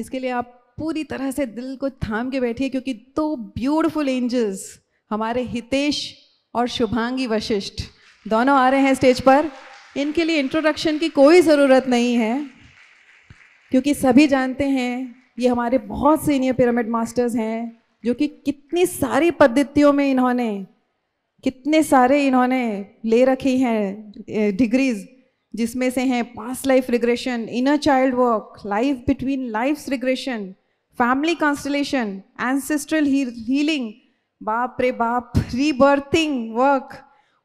इसके लिए आप पूरी तरह से दिल को थाम के बैठिए क्योंकि दो ब्यूटिफुल एंजल्स हमारे हितेश और शुभांगी वशिष्ठ दोनों आ रहे हैं स्टेज पर इनके लिए इंट्रोडक्शन की कोई ज़रूरत नहीं है क्योंकि सभी जानते हैं ये हमारे बहुत सीनियर पिरामिड मास्टर्स हैं जो कि कितनी सारी पद्धतियों में इन्होंने कितने सारे इन्होंने ले रखी हैं डिग्रीज़ जिसमें से हैं past life regression inner child work life between life regression family constellation ancestral healing बाप रे बाप रीबर्थिंग वर्क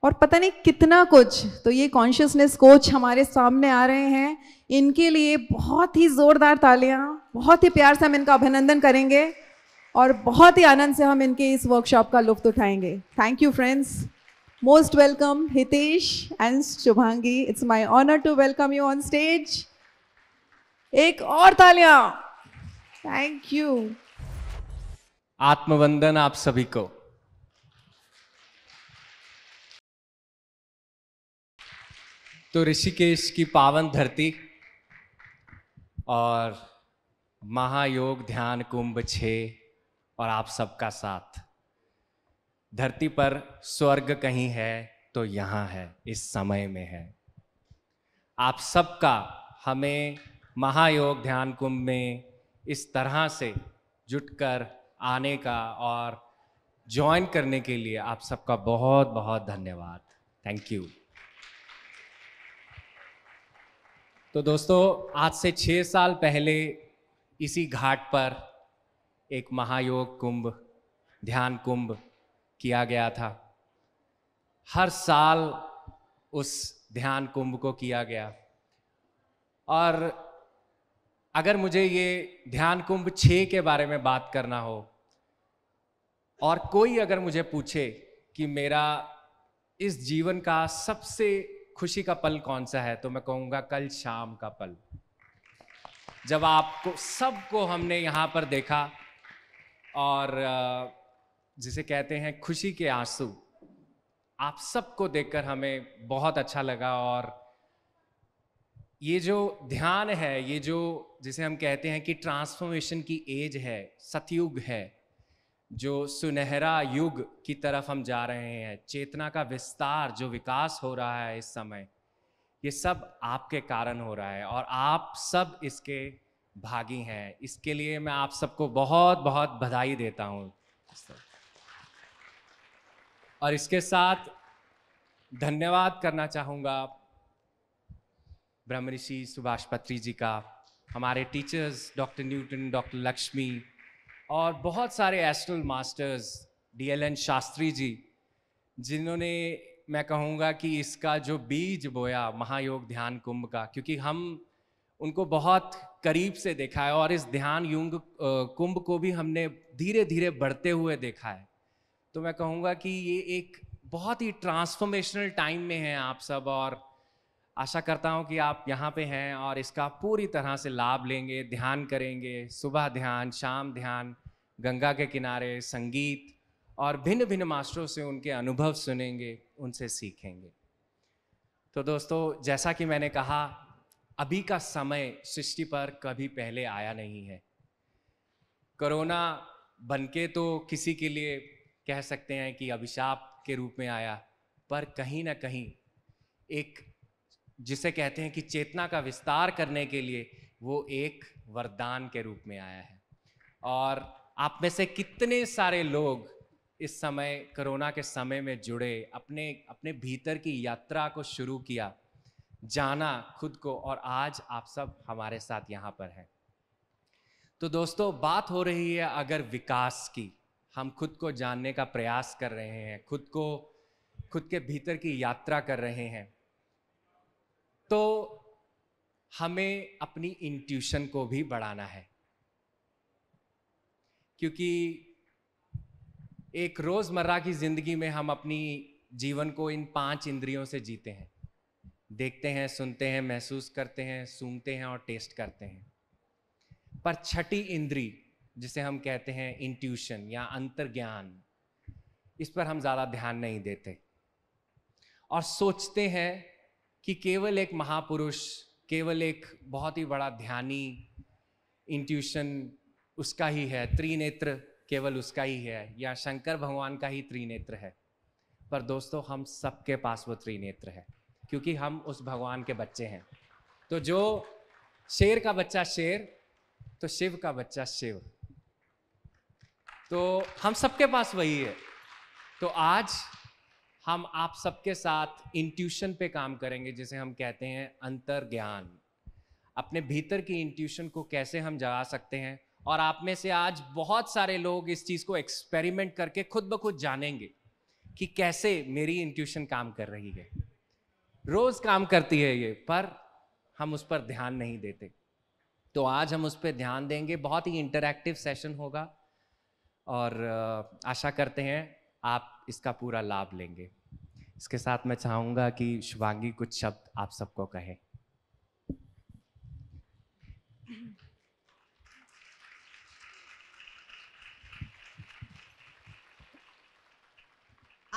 और पता नहीं कितना कुछ तो ये कॉन्शियसनेस कोच हमारे सामने आ रहे हैं इनके लिए बहुत ही ज़ोरदार तालियां बहुत ही प्यार से हम इनका अभिनंदन करेंगे और बहुत ही आनंद से हम इनके इस वर्कशॉप का लुफ्त उठाएंगे thank you friends Most welcome Hitesh and Shubhangi. It's my honor to welcome you on stage. एक और तालियां थैंक यू आत्मवंदन आप सभी को तो ऋषिकेश की पावन धरती और महायोग ध्यान कुंभ छे और आप सबका साथ धरती पर स्वर्ग कहीं है तो यहाँ है इस समय में है आप सबका हमें महायोग ध्यान कुंभ में इस तरह से जुटकर आने का और ज्वाइन करने के लिए आप सबका बहुत बहुत धन्यवाद थैंक यू तो दोस्तों आज से छः साल पहले इसी घाट पर एक महायोग कुंभ ध्यान कुंभ किया गया था हर साल उस ध्यान कुंभ को किया गया और अगर मुझे ये ध्यान कुंभ छ के बारे में बात करना हो और कोई अगर मुझे पूछे कि मेरा इस जीवन का सबसे खुशी का पल कौन सा है तो मैं कहूँगा कल शाम का पल जब आपको सबको हमने यहाँ पर देखा और जिसे कहते हैं खुशी के आंसू आप सबको देखकर हमें बहुत अच्छा लगा और ये जो ध्यान है ये जो जिसे हम कहते हैं कि ट्रांसफॉर्मेशन की एज है सतयुग है जो सुनहरा युग की तरफ हम जा रहे हैं चेतना का विस्तार जो विकास हो रहा है इस समय ये सब आपके कारण हो रहा है और आप सब इसके भागी हैं इसके लिए मैं आप सबको बहुत बहुत बधाई देता हूँ और इसके साथ धन्यवाद करना चाहूँगा ब्रह्म ऋषि सुभाष पत्री जी का हमारे teachers doctor Newton doctor Lakshmi और बहुत सारे astral masters DLN Shastri ji जिन्होंने मैं कहूँगा कि इसका जो बीज बोया महायोग ध्यान कुंभ का क्योंकि हम उनको बहुत करीब से देखा है और इस ध्यान युग कुंभ को भी हमने धीरे धीरे बढ़ते हुए देखा है तो मैं कहूँगा कि ये एक बहुत ही ट्रांसफॉर्मेशनल टाइम में हैं आप सब और आशा करता हूँ कि आप यहाँ पे हैं और इसका पूरी तरह से लाभ लेंगे ध्यान करेंगे सुबह ध्यान शाम ध्यान गंगा के किनारे संगीत और भिन्न भिन्न मास्टरों से उनके अनुभव सुनेंगे उनसे सीखेंगे तो दोस्तों जैसा कि मैंने कहा अभी का समय सृष्टि पर कभी पहले आया नहीं है कोरोना बनके तो किसी के लिए कह सकते हैं कि अभिशाप के रूप में आया पर कहीं ना कहीं एक जिसे कहते हैं कि चेतना का विस्तार करने के लिए वो एक वरदान के रूप में आया है और आप में से कितने सारे लोग इस समय कोरोना के समय में जुड़े अपने अपने भीतर की यात्रा को शुरू किया जाना खुद को और आज आप सब हमारे साथ यहाँ पर हैं तो दोस्तों बात हो रही है अगर विकास की हम खुद को जानने का प्रयास कर रहे हैं खुद को खुद के भीतर की यात्रा कर रहे हैं तो हमें अपनी इंट्यूशन को भी बढ़ाना है क्योंकि एक रोज़मर्रा की ज़िंदगी में हम अपनी जीवन को इन पांच इंद्रियों से जीते हैं देखते हैं सुनते हैं महसूस करते हैं सूंघते हैं और टेस्ट करते हैं पर छठी इंद्री जिसे हम कहते हैं इंट्यूशन या अंतर्ज्ञान इस पर हम ज़्यादा ध्यान नहीं देते और सोचते हैं कि केवल एक महापुरुष केवल एक बहुत ही बड़ा ध्यानी इंट्यूशन उसका ही है त्रिनेत्र केवल उसका ही है या शंकर भगवान का ही त्रिनेत्र है पर दोस्तों हम सबके पास वो त्रिनेत्र है क्योंकि हम उस भगवान के बच्चे हैं तो जो शेर का बच्चा शेर तो शिव का बच्चा शिव तो हम सबके पास वही है तो आज हम आप सबके साथ इंट्यूशन पे काम करेंगे जिसे हम कहते हैं अंतर ज्ञान अपने भीतर की इंट्यूशन को कैसे हम जगा सकते हैं और आप में से आज बहुत सारे लोग इस चीज़ को एक्सपेरिमेंट करके खुद ब खुद जानेंगे कि कैसे मेरी इंट्यूशन काम कर रही है रोज़ काम करती है ये पर हम उस पर ध्यान नहीं देते तो आज हम उस पर ध्यान देंगे बहुत ही इंटरैक्टिव सेशन होगा और आशा करते हैं आप इसका पूरा लाभ लेंगे इसके साथ मैं चाहूँगा कि शुभांगी कुछ शब्द आप सबको कहे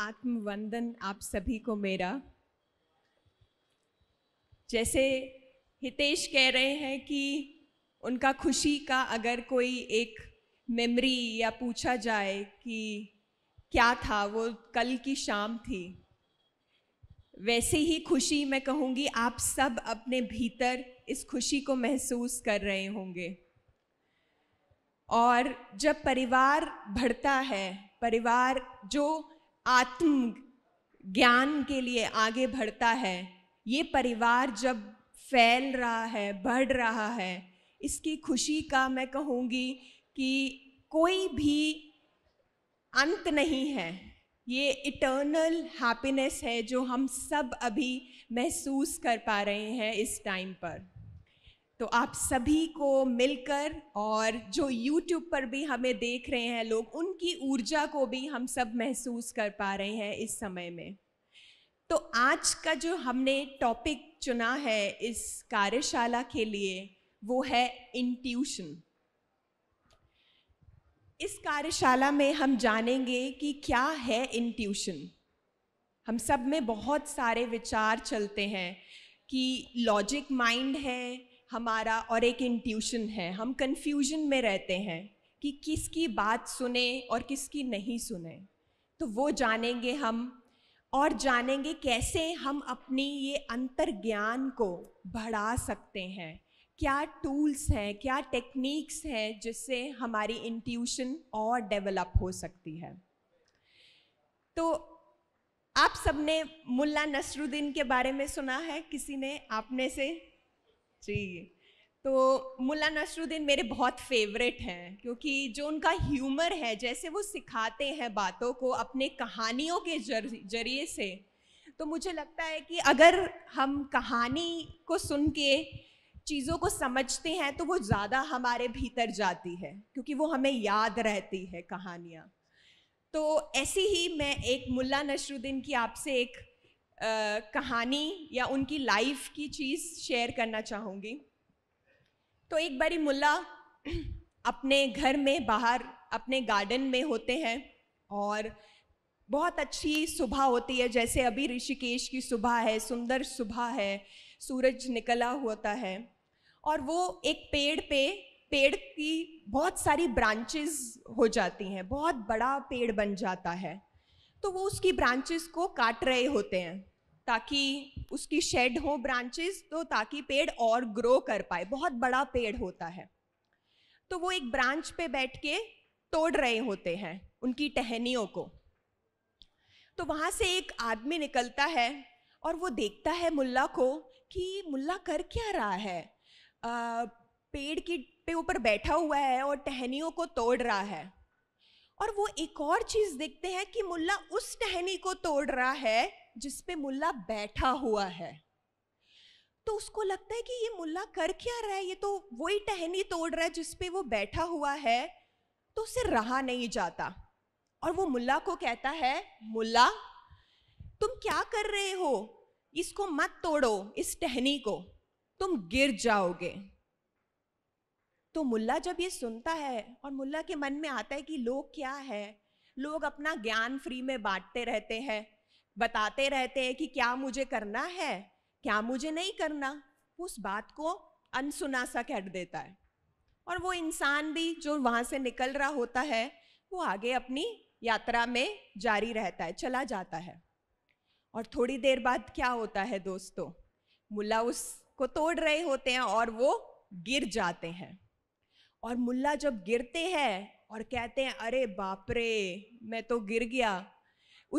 आत्मवंदन आप सभी को मेरा जैसे हितेश कह रहे हैं कि उनका खुशी का अगर कोई एक मेमोरी या पूछा जाए कि क्या था वो कल की शाम थी वैसे ही खुशी मैं कहूँगी आप सब अपने भीतर इस खुशी को महसूस कर रहे होंगे और जब परिवार बढ़ता है परिवार जो आत्म ज्ञान के लिए आगे बढ़ता है ये परिवार जब फैल रहा है बढ़ रहा है इसकी खुशी का मैं कहूँगी कि कोई भी अंत नहीं है ये इटर्नल हैप्पीनेस है जो हम सब अभी महसूस कर पा रहे हैं इस टाइम पर तो आप सभी को मिलकर और जो यूट्यूब पर भी हमें देख रहे हैं लोग उनकी ऊर्जा को भी हम सब महसूस कर पा रहे हैं इस समय में तो आज का जो हमने टॉपिक चुना है इस कार्यशाला के लिए वो है इंट्यूशन इस कार्यशाला में हम जानेंगे कि क्या है इंट्यूशन हम सब में बहुत सारे विचार चलते हैं कि लॉजिक माइंड है हमारा और एक इंट्यूशन है हम कंफ्यूजन में रहते हैं कि किसकी बात सुने और किसकी नहीं सुने तो वो जानेंगे हम और जानेंगे कैसे हम अपनी ये अंतर्ज्ञान को बढ़ा सकते हैं क्या टूल्स हैं क्या टेक्निक्स हैं जिससे हमारी इंट्यूशन और डेवलप हो सकती है तो आप सबने मुल्ला नसरुद्दीन के बारे में सुना है किसी ने आपने से जी तो मुल्ला नसरुद्दीन मेरे बहुत फेवरेट हैं क्योंकि जो उनका ह्यूमर है जैसे वो सिखाते हैं बातों को अपने कहानियों के जरिए से तो मुझे लगता है कि अगर हम कहानी को सुन के चीज़ों को समझते हैं तो वो ज़्यादा हमारे भीतर जाती है क्योंकि वो हमें याद रहती है कहानियाँ तो ऐसी ही मैं एक मुल्ला नशरुद्दीन की आपसे एक आ, कहानी या उनकी लाइफ की चीज़ शेयर करना चाहूँगी तो एक बारी मुल्ला अपने घर में बाहर अपने गार्डन में होते हैं और बहुत अच्छी सुबह होती है जैसे अभी ऋषिकेश की सुबह है सुंदर सुबह है सूरज निकला होता है और वो एक पेड़ पे पेड़ की बहुत सारी ब्रांचेस हो जाती हैं बहुत बड़ा पेड़ बन जाता है तो वो उसकी ब्रांचेस को काट रहे होते हैं ताकि उसकी शेड हो ब्रांचेस तो ताकि पेड़ और ग्रो कर पाए बहुत बड़ा पेड़ होता है तो वो एक ब्रांच पे बैठ के तोड़ रहे होते हैं उनकी टहनियों को तो वहाँ से एक आदमी निकलता है और वो देखता है मुल्ला को कि मुल्ला कर क्या रहा है पेड़ की पे ऊपर बैठा हुआ है और टहनियों को तोड़ रहा है और वो एक और चीज देखते हैं कि मुल्ला उस टहनी को तोड़ रहा है पे मुल्ला बैठा हुआ है तो उसको लगता है कि ये मुल्ला कर क्या रहा है ये तो वही टहनी तोड़ रहा है जिसपे वो बैठा हुआ है तो उसे रहा नहीं जाता और वो मुल्ला को कहता है मुल्ला तुम क्या कर रहे हो इसको मत तोड़ो इस टहनी को तुम गिर जाओगे तो मुल्ला जब ये सुनता है और मुल्ला के मन में आता है कि लोग क्या है लोग अपना ज्ञान फ्री में बांटते रहते हैं बताते रहते हैं कि क्या मुझे करना है क्या मुझे नहीं करना उस बात को अनसुना सा कह देता है और वो इंसान भी जो वहाँ से निकल रहा होता है वो आगे अपनी यात्रा में जारी रहता है चला जाता है और थोड़ी देर बाद क्या होता है दोस्तों मुल्ला उस को तोड़ रहे होते हैं और वो गिर जाते हैं और मुल्ला जब गिरते हैं और कहते हैं अरे बाप रे मैं तो गिर गया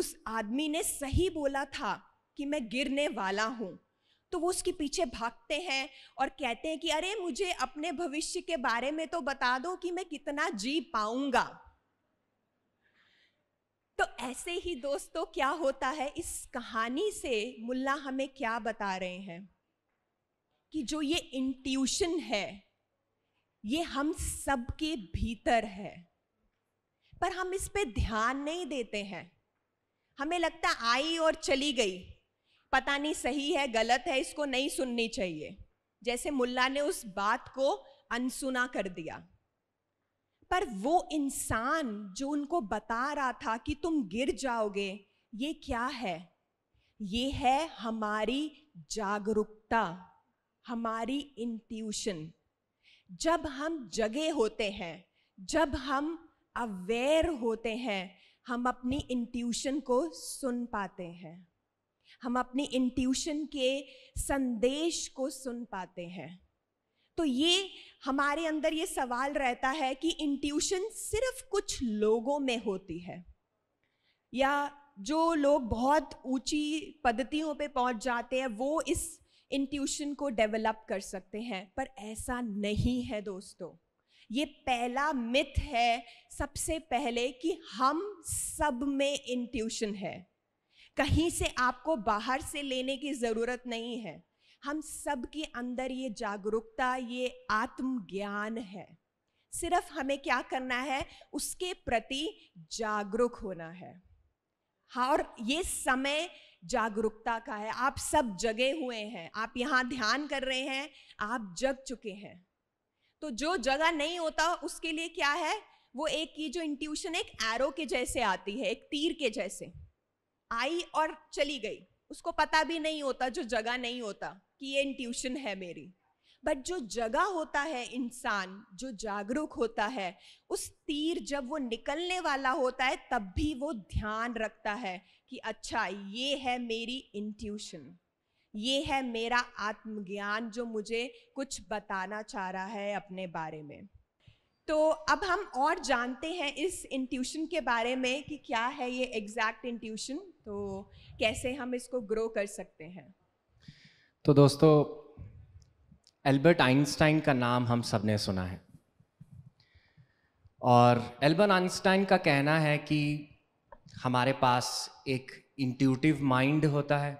उस आदमी ने सही बोला था कि मैं गिरने वाला हूँ तो वो उसके पीछे भागते हैं और कहते हैं कि अरे मुझे अपने भविष्य के बारे में तो बता दो कि मैं कितना जी पाऊंगा तो ऐसे ही दोस्तों क्या होता है इस कहानी से मुल्ला हमें क्या बता रहे हैं कि जो ये इंट्यूशन है ये हम सब के भीतर है पर हम इस पे ध्यान नहीं देते हैं हमें लगता आई और चली गई पता नहीं सही है गलत है इसको नहीं सुननी चाहिए जैसे मुल्ला ने उस बात को अनसुना कर दिया पर वो इंसान जो उनको बता रहा था कि तुम गिर जाओगे ये क्या है ये है हमारी जागरूकता हमारी इंट्यूशन जब हम जगे होते हैं जब हम अवेयर होते हैं हम अपनी इंट्यूशन को सुन पाते हैं हम अपनी इंट्यूशन के संदेश को सुन पाते हैं तो ये हमारे अंदर ये सवाल रहता है कि इंट्यूशन सिर्फ कुछ लोगों में होती है या जो लोग बहुत ऊंची पद्धतियों पे पहुंच जाते हैं वो इस इंट्यूशन को डेवलप कर सकते हैं पर ऐसा नहीं है दोस्तों ये पहला मिथ है सबसे पहले कि हम सब में इंट्यूशन है कहीं से आपको बाहर से लेने की ज़रूरत नहीं है हम सब के अंदर ये जागरूकता ये आत्मज्ञान है सिर्फ हमें क्या करना है उसके प्रति जागरूक होना है हाँ और ये समय जागरूकता का है आप सब जगे हुए हैं आप यहाँ ध्यान कर रहे हैं आप जग चुके हैं तो जो जगह नहीं होता उसके लिए क्या है वो एक की जो इंट्यूशन एक एरो के जैसे आती है एक तीर के जैसे आई और चली गई उसको पता भी नहीं होता जो जगह नहीं होता कि ये इंट्यूशन है मेरी बट जो जगह होता है इंसान जो जागरूक होता है उस तीर जब वो निकलने वाला होता है तब भी वो ध्यान रखता है कि अच्छा ये है मेरी इंट्यूशन ये है मेरा आत्मज्ञान जो मुझे कुछ बताना चाह रहा है अपने बारे में तो अब हम और जानते हैं इस इंट्यूशन के बारे में कि क्या है ये एग्जैक्ट इंट्यूशन तो कैसे हम इसको ग्रो कर सकते हैं तो दोस्तों एल्बर्ट आइंस्टाइन का नाम हम सब ने सुना है और एल्बर्ट आइंस्टाइन का कहना है कि हमारे पास एक इंट्यूटिव माइंड होता है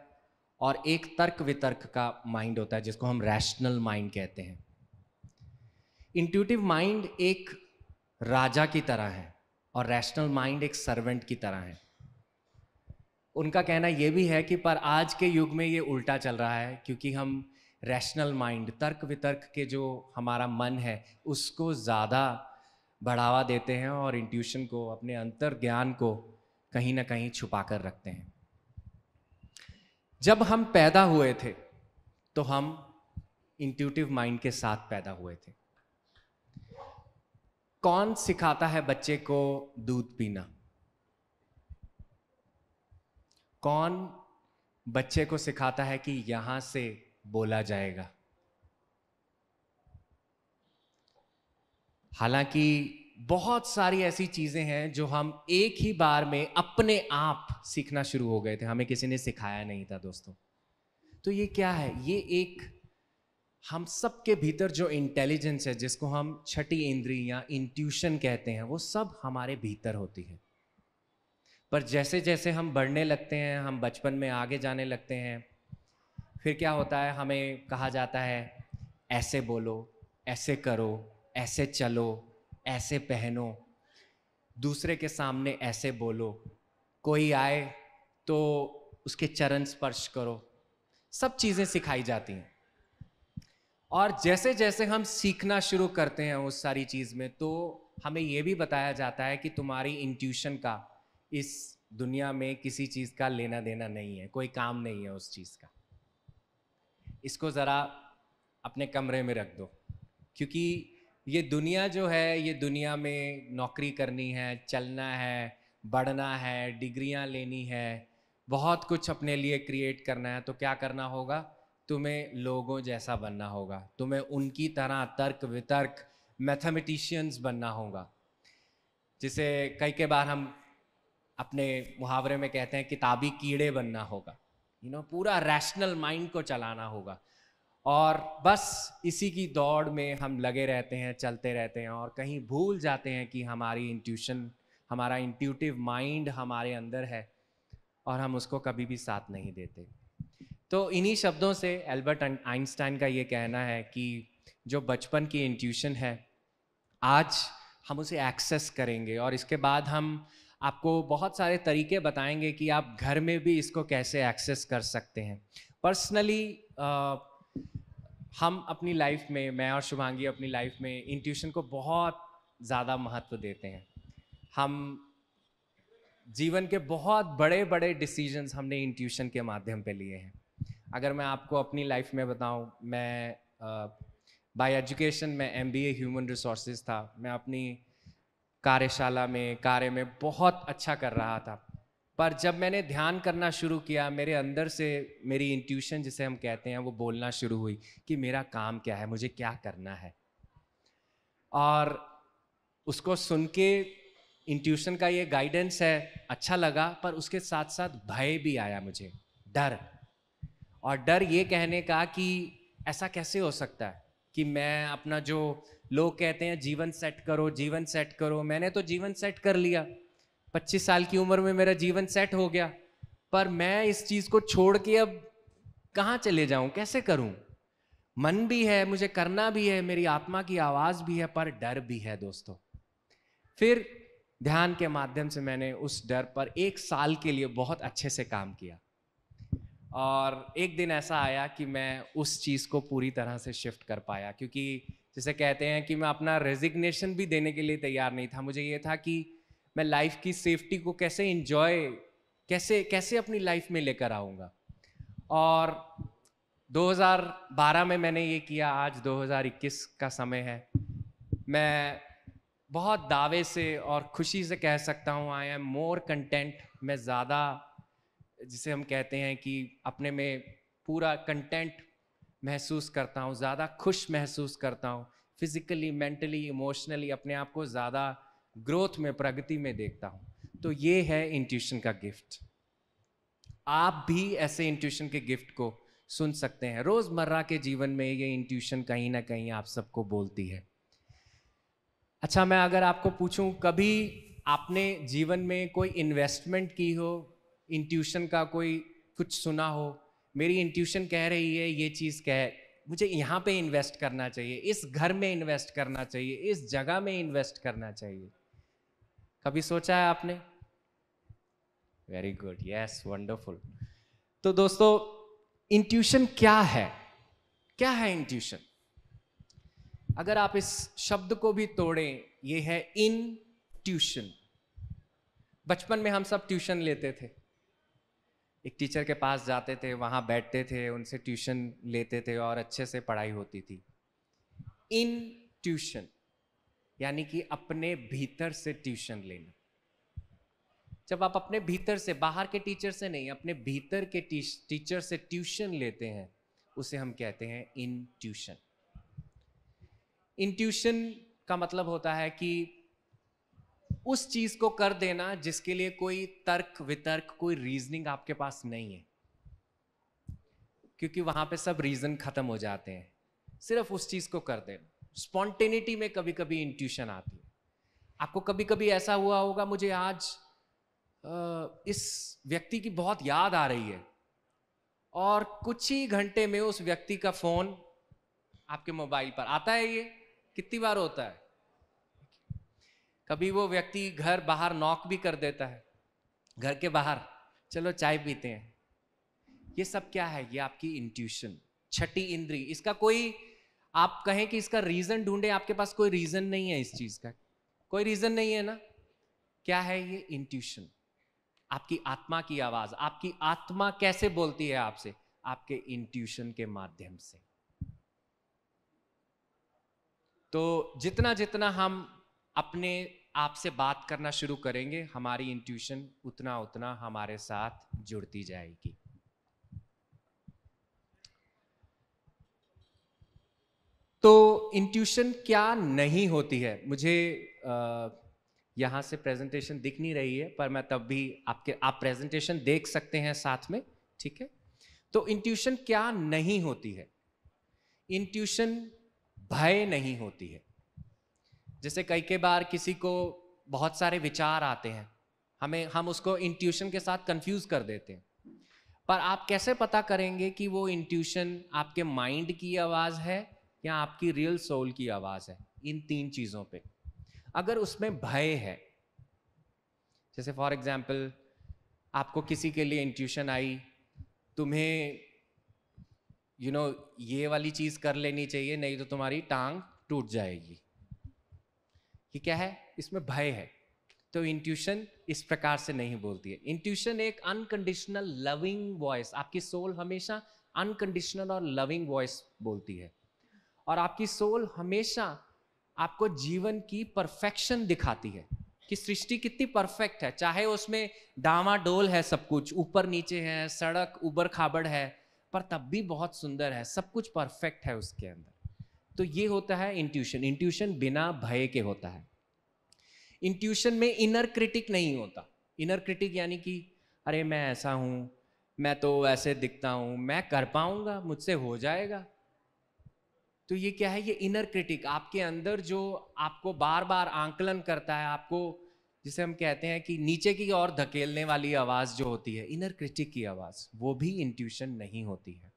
और एक तर्क वितर्क का माइंड होता है जिसको हम रैशनल माइंड कहते हैं इंट्यूटिव माइंड एक राजा की तरह है और रैशनल माइंड एक सर्वेंट की तरह है उनका कहना यह भी है कि पर आज के युग में ये उल्टा चल रहा है क्योंकि हम रैशनल माइंड तर्क वितर्क के जो हमारा मन है उसको ज़्यादा बढ़ावा देते हैं और इंट्यूशन को अपने अंतर ज्ञान को कहीं ना कहीं छुपा कर रखते हैं जब हम पैदा हुए थे तो हम इंट्यूटिव माइंड के साथ पैदा हुए थे कौन सिखाता है बच्चे को दूध पीना कौन बच्चे को सिखाता है कि यहां से बोला जाएगा हालांकि बहुत सारी ऐसी चीजें हैं जो हम एक ही बार में अपने आप सीखना शुरू हो गए थे हमें किसी ने सिखाया नहीं था दोस्तों तो ये क्या है ये एक हम सबके भीतर जो इंटेलिजेंस है जिसको हम छठी इंद्री या इंट्यूशन कहते हैं वो सब हमारे भीतर होती है पर जैसे जैसे हम बढ़ने लगते हैं हम बचपन में आगे जाने लगते हैं फिर क्या होता है हमें कहा जाता है ऐसे बोलो ऐसे करो ऐसे चलो ऐसे पहनो दूसरे के सामने ऐसे बोलो कोई आए तो उसके चरण स्पर्श करो सब चीज़ें सिखाई जाती हैं और जैसे जैसे हम सीखना शुरू करते हैं उस सारी चीज़ में तो हमें यह भी बताया जाता है कि तुम्हारी इंट्यूशन का इस दुनिया में किसी चीज़ का लेना देना नहीं है कोई काम नहीं है उस चीज़ का इसको ज़रा अपने कमरे में रख दो क्योंकि ये दुनिया जो है ये दुनिया में नौकरी करनी है चलना है बढ़ना है डिग्रियां लेनी है बहुत कुछ अपने लिए क्रिएट करना है तो क्या करना होगा तुम्हें लोगों जैसा बनना होगा तुम्हें उनकी तरह तर्क वितर्क मैथमेटिशियंस बनना होगा जिसे कई के बार हम अपने मुहावरे में कहते हैं किताबी कीड़े बनना होगा यू नो पूरा रैशनल माइंड को चलाना होगा और बस इसी की दौड़ में हम लगे रहते हैं चलते रहते हैं और कहीं भूल जाते हैं कि हमारी इंट्यूशन हमारा इंट्यूटिव माइंड हमारे अंदर है और हम उसको कभी भी साथ नहीं देते तो इन्हीं शब्दों से एल्बर्ट आइंस्टाइन का ये कहना है कि जो बचपन की इंट्यूशन है आज हम उसे एक्सेस करेंगे और इसके बाद हम आपको बहुत सारे तरीके बताएंगे कि आप घर में भी इसको कैसे एक्सेस कर सकते हैं पर्सनली हम अपनी लाइफ में मैं और शुभांगी अपनी लाइफ में इंट्यूशन को बहुत ज़्यादा महत्व देते हैं हम जीवन के बहुत बड़े बड़े डिसीजंस हमने इंट्यूशन के माध्यम पे लिए हैं अगर मैं आपको अपनी लाइफ में बताऊं मैं बाय एजुकेशन मैं एम बी ह्यूमन रिसोर्सेज था मैं अपनी कार्यशाला में कार्य में बहुत अच्छा कर रहा था पर जब मैंने ध्यान करना शुरू किया मेरे अंदर से मेरी इंट्यूशन जिसे हम कहते हैं वो बोलना शुरू हुई कि मेरा काम क्या है मुझे क्या करना है और उसको सुन के इंट्यूशन का ये गाइडेंस है अच्छा लगा पर उसके साथ साथ भय भी आया मुझे डर और डर ये कहने का कि ऐसा कैसे हो सकता है कि मैं अपना जो लोग कहते हैं जीवन सेट करो जीवन सेट करो मैंने तो जीवन सेट कर लिया 25 साल की उम्र में मेरा जीवन सेट हो गया पर मैं इस चीज़ को छोड़ के अब कहाँ चले जाऊं कैसे करूं मन भी है मुझे करना भी है मेरी आत्मा की आवाज़ भी है पर डर भी है दोस्तों फिर ध्यान के माध्यम से मैंने उस डर पर एक साल के लिए बहुत अच्छे से काम किया और एक दिन ऐसा आया कि मैं उस चीज़ को पूरी तरह से शिफ्ट कर पाया क्योंकि जिसे कहते हैं कि मैं अपना रेजिग्नेशन भी देने के लिए तैयार नहीं था मुझे ये था कि मैं लाइफ की सेफ्टी को कैसे इंजॉय कैसे कैसे अपनी लाइफ में लेकर आऊँगा और 2012 में मैंने ये किया आज 2021 का समय है मैं बहुत दावे से और खुशी से कह सकता हूँ आई एम मोर कंटेंट मैं ज़्यादा जिसे हम कहते हैं कि अपने में पूरा कंटेंट महसूस करता हूँ ज़्यादा खुश महसूस करता हूँ फिज़िकली मेंटली इमोशनली अपने आप को ज़्यादा ग्रोथ में प्रगति में देखता हूँ तो ये है इंट्यूशन का गिफ्ट आप भी ऐसे इंट्यूशन के गिफ्ट को सुन सकते हैं रोज़मर्रा के जीवन में ये इंट्यूशन कहीं ना कहीं आप सबको बोलती है अच्छा मैं अगर आपको पूछूं कभी आपने जीवन में कोई इन्वेस्टमेंट की हो इंट्यूशन का कोई कुछ सुना हो मेरी इंट्यूशन कह रही है ये चीज़ कह मुझे यहाँ पे इन्वेस्ट करना चाहिए इस घर में इन्वेस्ट करना चाहिए इस जगह में इन्वेस्ट करना चाहिए कभी सोचा है आपने वेरी गुड यस वंडरफुल तो दोस्तों इंट्यूशन क्या है क्या है इंट्यूशन अगर आप इस शब्द को भी तोड़ें ये है इन ट्यूशन बचपन में हम सब ट्यूशन लेते थे एक टीचर के पास जाते थे वहाँ बैठते थे उनसे ट्यूशन लेते थे और अच्छे से पढ़ाई होती थी इन ट्यूशन यानी कि अपने भीतर से ट्यूशन लेना जब आप अपने भीतर से बाहर के टीचर से नहीं अपने भीतर के टीचर से ट्यूशन लेते हैं उसे हम कहते हैं इन ट्यूशन इन ट्यूशन का मतलब होता है कि उस चीज को कर देना जिसके लिए कोई तर्क वितर्क कोई रीजनिंग आपके पास नहीं है क्योंकि वहां पे सब रीजन खत्म हो जाते हैं सिर्फ उस चीज को कर देना स्पॉन्टेनिटी में कभी कभी इंट्यूशन आती है आपको कभी कभी ऐसा हुआ होगा मुझे आज इस व्यक्ति की बहुत याद आ रही है और कुछ ही घंटे में उस व्यक्ति का फोन आपके मोबाइल पर आता है ये कितनी बार होता है कभी वो व्यक्ति घर बाहर नॉक भी कर देता है घर के बाहर चलो चाय पीते हैं ये सब क्या है ये आपकी इंट्यूशन छठी इंद्री इसका कोई आप कहें कि इसका रीजन ढूंढे आपके पास कोई रीजन नहीं है इस चीज का कोई रीजन नहीं है ना क्या है ये इंट्यूशन आपकी आत्मा की आवाज आपकी आत्मा कैसे बोलती है आपसे आपके इंट्यूशन के माध्यम से तो जितना जितना हम अपने आपसे बात करना शुरू करेंगे हमारी इंट्यूशन उतना उतना हमारे साथ जुड़ती जाएगी तो इंट्यूशन क्या नहीं होती है मुझे यहाँ से प्रेजेंटेशन दिख नहीं रही है पर मैं तब भी आपके आप प्रेजेंटेशन देख सकते हैं साथ में ठीक है तो इंट्यूशन क्या नहीं होती है इंट्यूशन भय नहीं होती है जैसे कई कई बार किसी को बहुत सारे विचार आते हैं हमें हम उसको इंट्यूशन के साथ कंफ्यूज कर देते हैं पर आप कैसे पता करेंगे कि वो इंट्यूशन आपके माइंड की आवाज़ है या आपकी रियल सोल की आवाज़ है इन तीन चीज़ों पे अगर उसमें भय है जैसे फॉर एग्जांपल आपको किसी के लिए इंट्यूशन आई तुम्हें यू you नो know, ये वाली चीज़ कर लेनी चाहिए नहीं तो तुम्हारी टांग टूट जाएगी कि क्या है इसमें भय है तो इंट्यूशन इस प्रकार से नहीं बोलती है इंट्यूशन एक अनकंडीशनल लविंग वॉइस आपकी सोल हमेशा अनकंडीशनल और लविंग वॉइस बोलती है और आपकी सोल हमेशा आपको जीवन की परफेक्शन दिखाती है कि सृष्टि कितनी परफेक्ट है चाहे उसमें डामा डोल है सब कुछ ऊपर नीचे है सड़क उबर खाबड़ है पर तब भी बहुत सुंदर है सब कुछ परफेक्ट है उसके अंदर तो ये होता है इंट्यूशन इंट्यूशन बिना भय के होता है इंट्यूशन में इनर क्रिटिक नहीं होता इनर क्रिटिक यानी कि अरे मैं ऐसा हूं मैं तो ऐसे दिखता हूं मैं कर पाऊंगा मुझसे हो जाएगा तो ये क्या है ये इनर क्रिटिक आपके अंदर जो आपको बार बार आंकलन करता है आपको जिसे हम कहते हैं कि नीचे की ओर धकेलने वाली आवाज़ जो होती है इनर क्रिटिक की आवाज़ वो भी इंट्यूशन नहीं होती है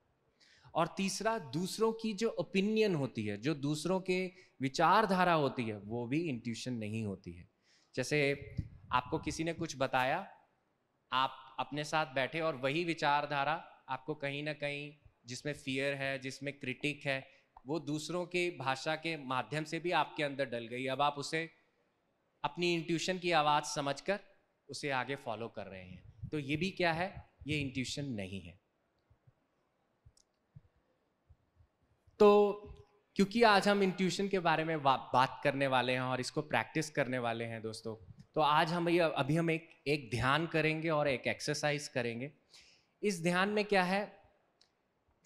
और तीसरा दूसरों की जो ओपिनियन होती है जो दूसरों के विचारधारा होती है वो भी इंट्यूशन नहीं होती है जैसे आपको किसी ने कुछ बताया आप अपने साथ बैठे और वही विचारधारा आपको कहीं ना कहीं जिसमें फियर है जिसमें क्रिटिक है वो दूसरों के भाषा के माध्यम से भी आपके अंदर डल गई अब आप उसे अपनी इंट्यूशन की आवाज़ समझकर उसे आगे फॉलो कर रहे हैं तो ये भी क्या है ये इंट्यूशन नहीं है तो क्योंकि आज हम इंट्यूशन के बारे में बात करने वाले हैं और इसको प्रैक्टिस करने वाले हैं दोस्तों तो आज हम ये अभी हम एक एक ध्यान करेंगे और एक एक्सरसाइज करेंगे इस ध्यान में क्या है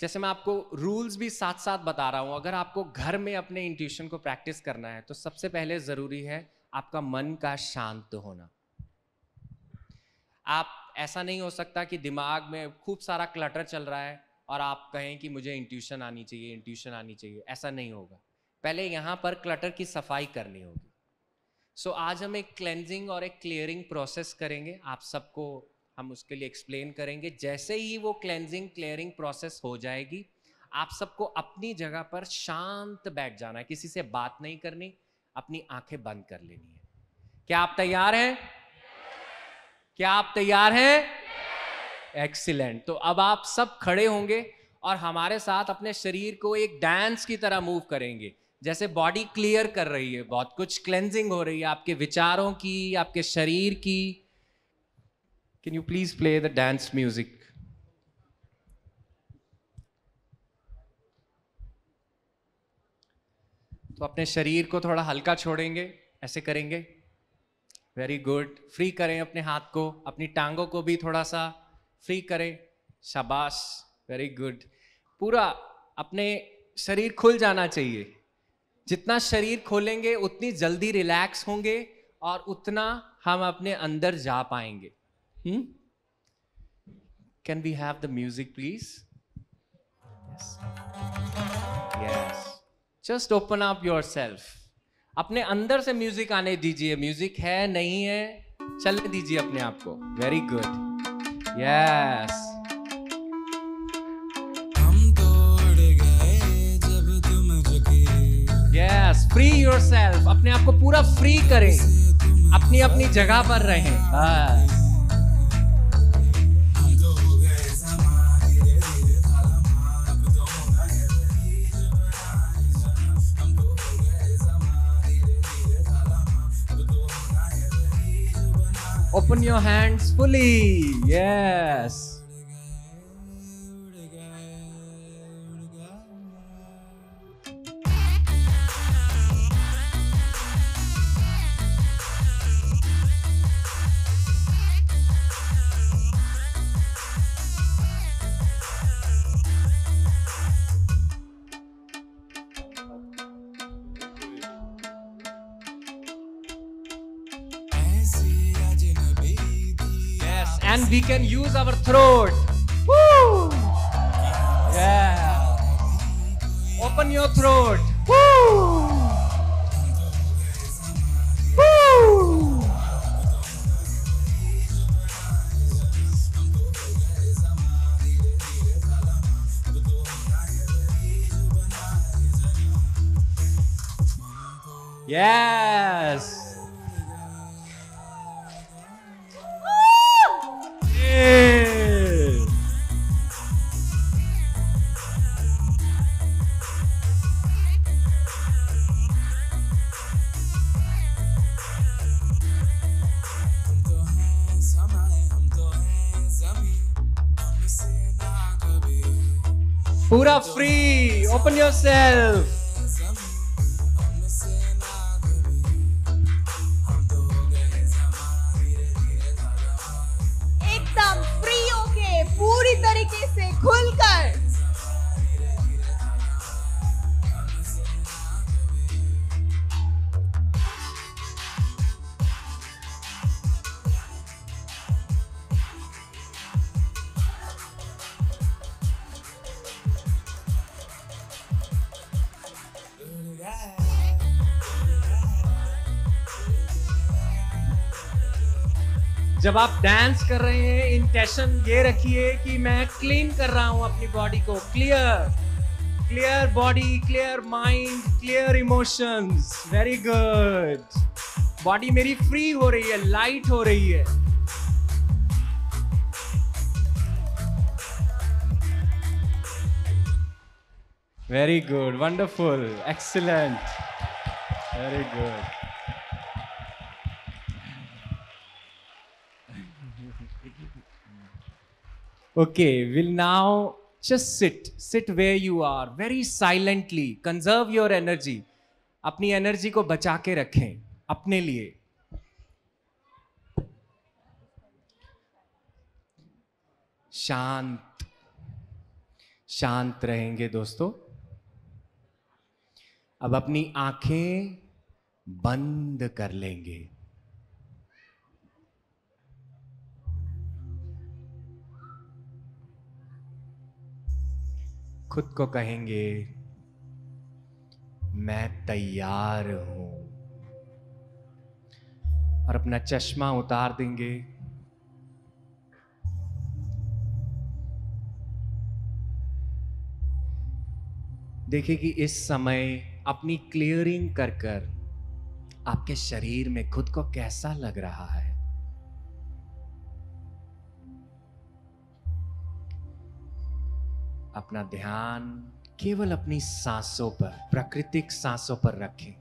जैसे मैं आपको रूल्स भी साथ साथ बता रहा हूँ अगर आपको घर में अपने इंट्यूशन को प्रैक्टिस करना है तो सबसे पहले ज़रूरी है आपका मन का शांत होना आप ऐसा नहीं हो सकता कि दिमाग में खूब सारा क्लटर चल रहा है और आप कहें कि मुझे इंट्यूशन आनी चाहिए इंट्यूशन आनी चाहिए ऐसा नहीं होगा पहले यहाँ पर क्लटर की सफाई करनी होगी सो so, आज हम एक क्लेंजिंग और एक क्लियरिंग प्रोसेस करेंगे आप सबको हम उसके लिए एक्सप्लेन करेंगे जैसे ही वो क्लेंजिंग क्लियरिंग प्रोसेस हो जाएगी आप सबको अपनी जगह पर शांत बैठ जाना है किसी से बात नहीं करनी अपनी आंखें बंद कर लेनी है क्या आप तैयार हैं क्या आप तैयार हैं एक्सीलेंट तो अब आप सब खड़े होंगे और हमारे साथ अपने शरीर को एक डांस की तरह मूव करेंगे जैसे बॉडी क्लियर कर रही है बहुत कुछ क्लेंजिंग हो रही है आपके विचारों की आपके शरीर की can you please play the dance music तो अपने शरीर को थोड़ा हल्का छोड़ेंगे ऐसे करेंगे वेरी गुड फ्री करें अपने हाथ को अपनी टांगों को भी थोड़ा सा फ्री करें शाबाश वेरी गुड पूरा अपने शरीर खुल जाना चाहिए जितना शरीर खोलेंगे उतनी जल्दी रिलैक्स होंगे और उतना हम अपने अंदर जा पाएंगे can we have the music please yes just open up yourself अपने अंदर से म्यूजिक आने दीजिए म्यूजिक है नहीं है चलने दीजिए अपने आप को very good Yes. Yes, free yourself. अपने आप को पूरा फ्री करें अपनी अपनी जगह पर रहें बस Open your hands fully. Yes. can use our throat. Woo! Yeah. Open your throat. Woo! Woo! Yes. meu cérebro. जब आप डांस कर रहे हैं इंटेंशन ये रखिए कि मैं क्लीन कर रहा हूं अपनी बॉडी को clear clear body clear mind clear emotions very good body मेरी फ्री हो रही है लाइट हो रही है very good wonderful excellent very good Okay, we'll now just sit. Sit where you are, very silently. Conserve your energy. अपनी energy को बचा के रखें अपने लिए शांत शांत रहेंगे दोस्तों अब अपनी आंखें बंद कर लेंगे खुद को कहेंगे मैं तैयार हूं और अपना चश्मा उतार देंगे देखिए कि इस समय अपनी क्लियरिंग कर कर आपके शरीर में खुद को कैसा लग रहा है अपना ध्यान केवल अपनी सांसों पर प्राकृतिक सांसों पर रखें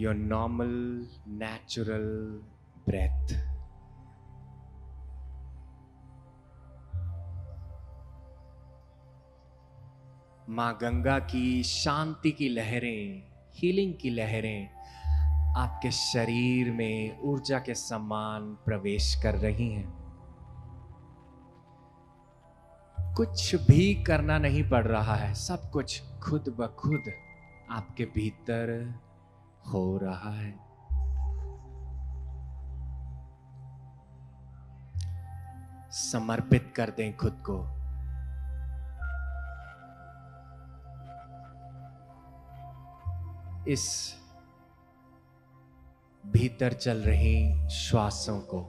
योर नॉर्मल नेचुरल ब्रेथ माँ गंगा की शांति की लहरें हीलिंग की लहरें आपके शरीर में ऊर्जा के समान प्रवेश कर रही हैं कुछ भी करना नहीं पड़ रहा है सब कुछ खुद ब खुद आपके भीतर हो रहा है समर्पित कर दें खुद को इस भीतर चल रही श्वासों को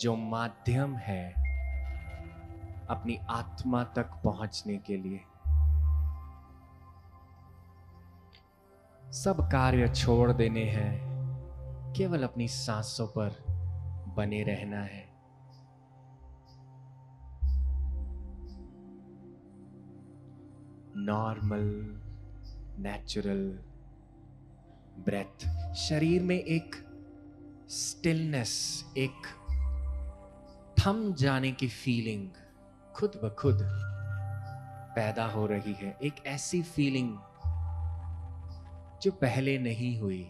जो माध्यम है अपनी आत्मा तक पहुंचने के लिए सब कार्य छोड़ देने हैं केवल अपनी सांसों पर बने रहना है नॉर्मल नेचुरल ब्रेथ शरीर में एक स्टिलनेस एक थम जाने की फीलिंग खुद ब खुद पैदा हो रही है एक ऐसी फीलिंग जो पहले नहीं हुई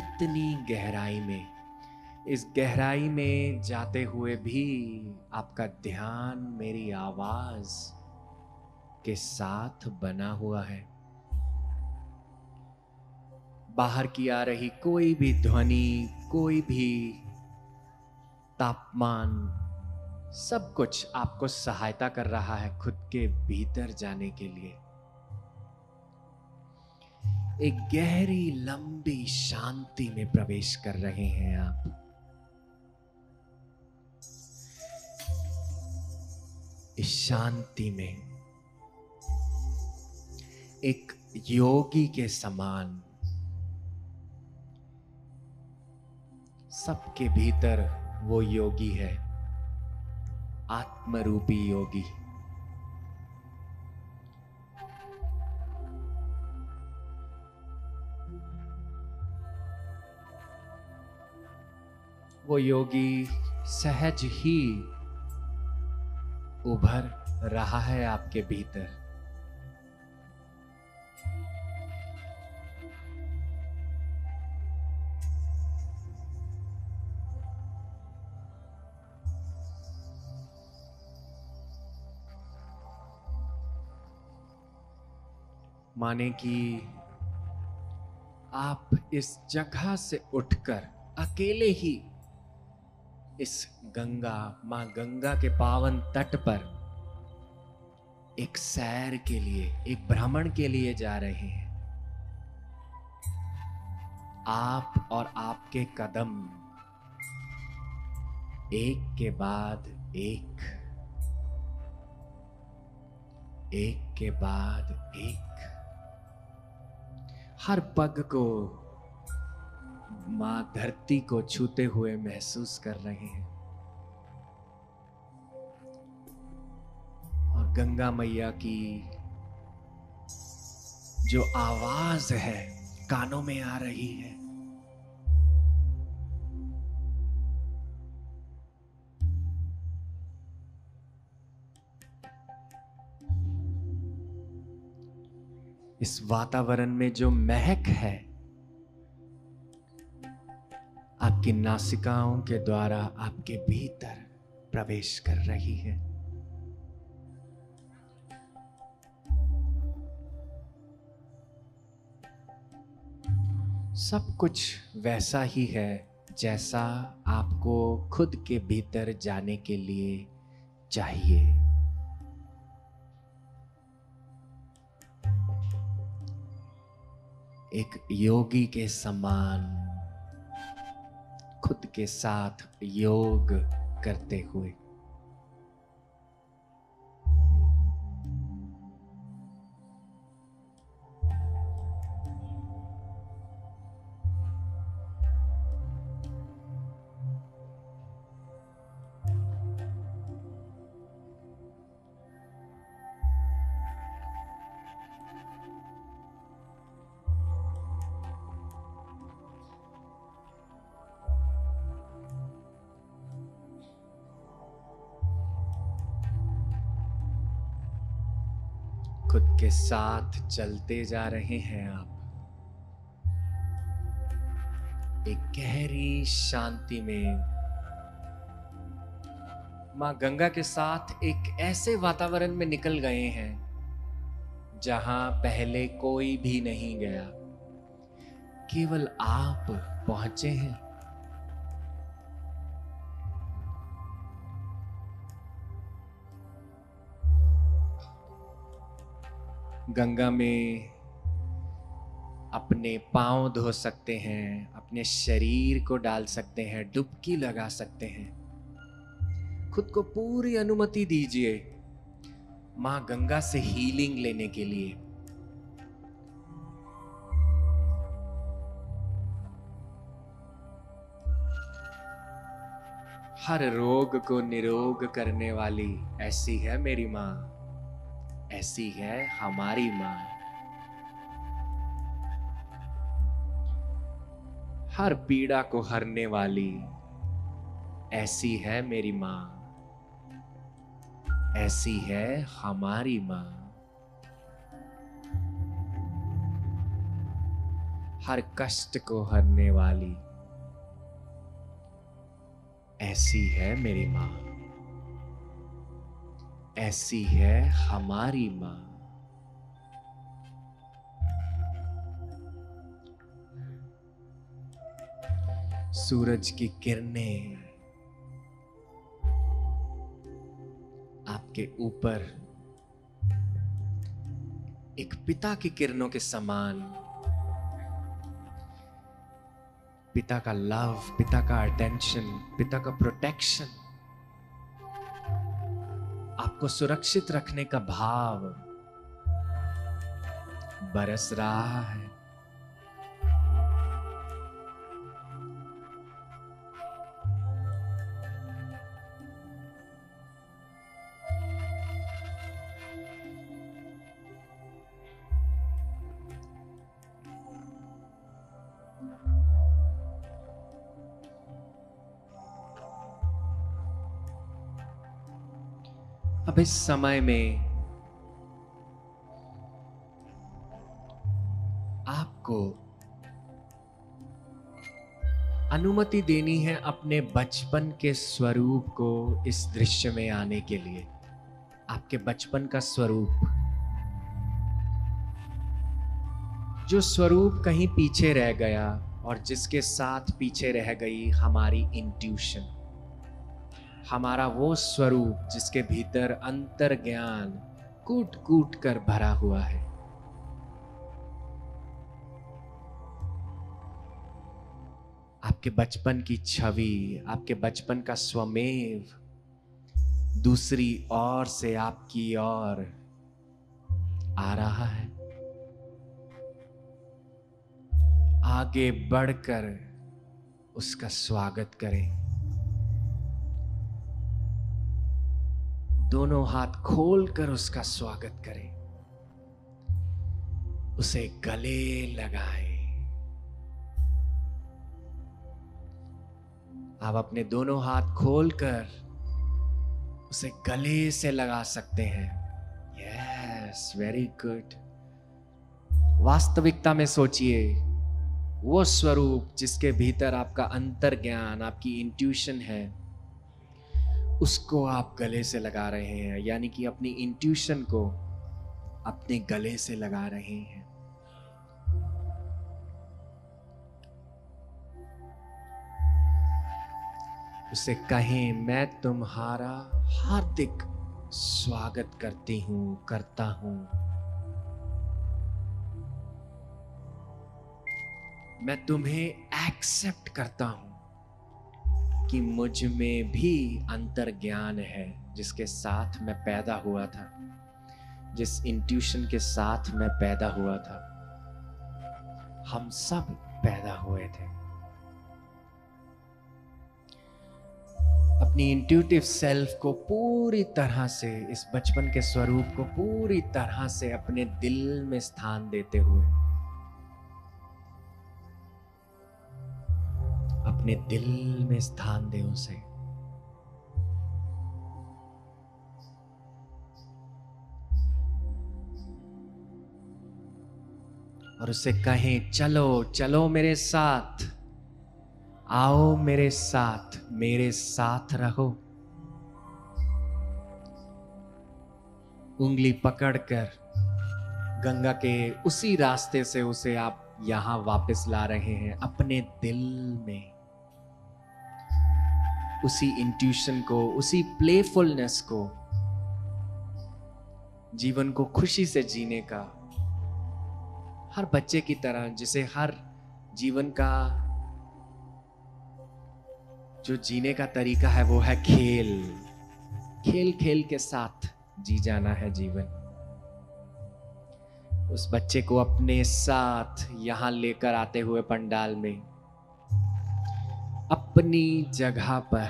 इतनी गहराई में इस गहराई में जाते हुए भी आपका ध्यान मेरी आवाज के साथ बना हुआ है बाहर की आ रही कोई भी ध्वनि कोई भी तापमान सब कुछ आपको सहायता कर रहा है खुद के भीतर जाने के लिए एक गहरी लंबी शांति में प्रवेश कर रहे हैं आप इस शांति में एक योगी के समान सबके भीतर वो योगी है आत्मरूपी योगी वो योगी सहज ही उभर रहा है आपके भीतर माने कि आप इस जगह से उठकर अकेले ही इस गंगा माँ गंगा के पावन तट पर एक सैर के लिए एक भ्रमण के लिए जा रहे हैं आप और आपके कदम एक के बाद एक एक के बाद एक हर पग को मां धरती को छूते हुए महसूस कर रहे हैं और गंगा मैया की जो आवाज है कानों में आ रही है इस वातावरण में जो महक है आपकी नासिकाओं के द्वारा आपके भीतर प्रवेश कर रही है सब कुछ वैसा ही है जैसा आपको खुद के भीतर जाने के लिए चाहिए एक योगी के समान खुद के साथ योग करते हुए खुद के साथ चलते जा रहे हैं आप एक गहरी शांति में मां गंगा के साथ एक ऐसे वातावरण में निकल गए हैं जहां पहले कोई भी नहीं गया केवल आप पहुंचे हैं गंगा में अपने पांव धो सकते हैं अपने शरीर को डाल सकते हैं डुबकी लगा सकते हैं खुद को पूरी अनुमति दीजिए मां गंगा से हीलिंग लेने के लिए हर रोग को निरोग करने वाली ऐसी है मेरी मां ऐसी है हमारी माँ हर पीड़ा को हरने वाली ऐसी है मेरी माँ ऐसी है हमारी मां हर कष्ट को हरने वाली ऐसी है मेरी मां ऐसी है हमारी मां सूरज की किरणें आपके ऊपर एक पिता की किरणों के समान पिता का लव पिता का अटेंशन पिता का प्रोटेक्शन आपको सुरक्षित रखने का भाव बरस रहा है अब इस समय में आपको अनुमति देनी है अपने बचपन के स्वरूप को इस दृश्य में आने के लिए आपके बचपन का स्वरूप जो स्वरूप कहीं पीछे रह गया और जिसके साथ पीछे रह गई हमारी इंट्यूशन हमारा वो स्वरूप जिसके भीतर अंतर ज्ञान कूट कूट कर भरा हुआ है आपके बचपन की छवि आपके बचपन का स्वमेव दूसरी ओर से आपकी ओर आ रहा है आगे बढ़कर उसका स्वागत करें दोनों हाथ खोलकर उसका स्वागत करें उसे गले लगाए आप अपने दोनों हाथ खोलकर उसे गले से लगा सकते हैं यस वेरी गुड वास्तविकता में सोचिए वो स्वरूप जिसके भीतर आपका अंतर ज्ञान आपकी इंट्यूशन है उसको आप गले से लगा रहे हैं यानी कि अपनी इंट्यूशन को अपने गले से लगा रहे हैं उसे कहें मैं तुम्हारा हार्दिक स्वागत करती हूं करता हूं मैं तुम्हें एक्सेप्ट करता हूं कि मुझ में भी अंतर ज्ञान है जिसके साथ मैं पैदा हुआ था जिस इंट्यूशन के साथ मैं पैदा हुआ था हम सब पैदा हुए थे अपनी इंट्यूटिव सेल्फ को पूरी तरह से इस बचपन के स्वरूप को पूरी तरह से अपने दिल में स्थान देते हुए अपने दिल में स्थान दे उसे और उसे कहें चलो चलो मेरे साथ आओ मेरे साथ मेरे साथ रहो उंगली पकड़कर गंगा के उसी रास्ते से उसे आप यहां वापस ला रहे हैं अपने दिल में उसी इंट्यूशन को उसी प्लेफुलनेस को जीवन को खुशी से जीने का हर बच्चे की तरह जिसे हर जीवन का जो जीने का तरीका है वो है खेल खेल खेल के साथ जी जाना है जीवन उस बच्चे को अपने साथ यहां लेकर आते हुए पंडाल में अपनी जगह पर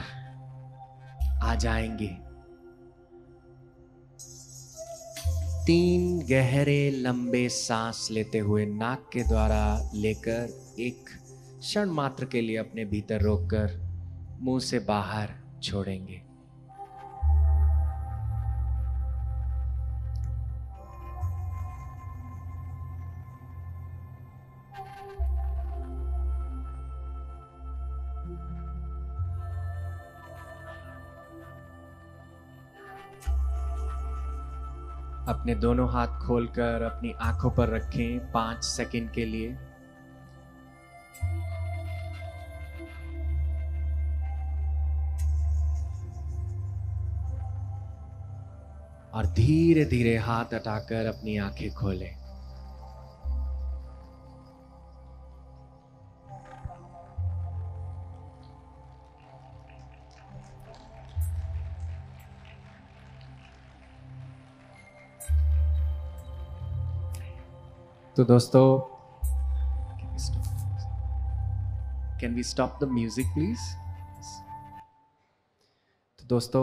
आ जाएंगे तीन गहरे लंबे सांस लेते हुए नाक के द्वारा लेकर एक क्षण मात्र के लिए अपने भीतर रोककर मुंह से बाहर छोड़ेंगे अपने दोनों हाथ खोलकर अपनी आंखों पर रखें पांच सेकंड के लिए और धीरे धीरे हाथ हटाकर अपनी आंखें खोलें तो दोस्तों can we stop the music please तो दोस्तों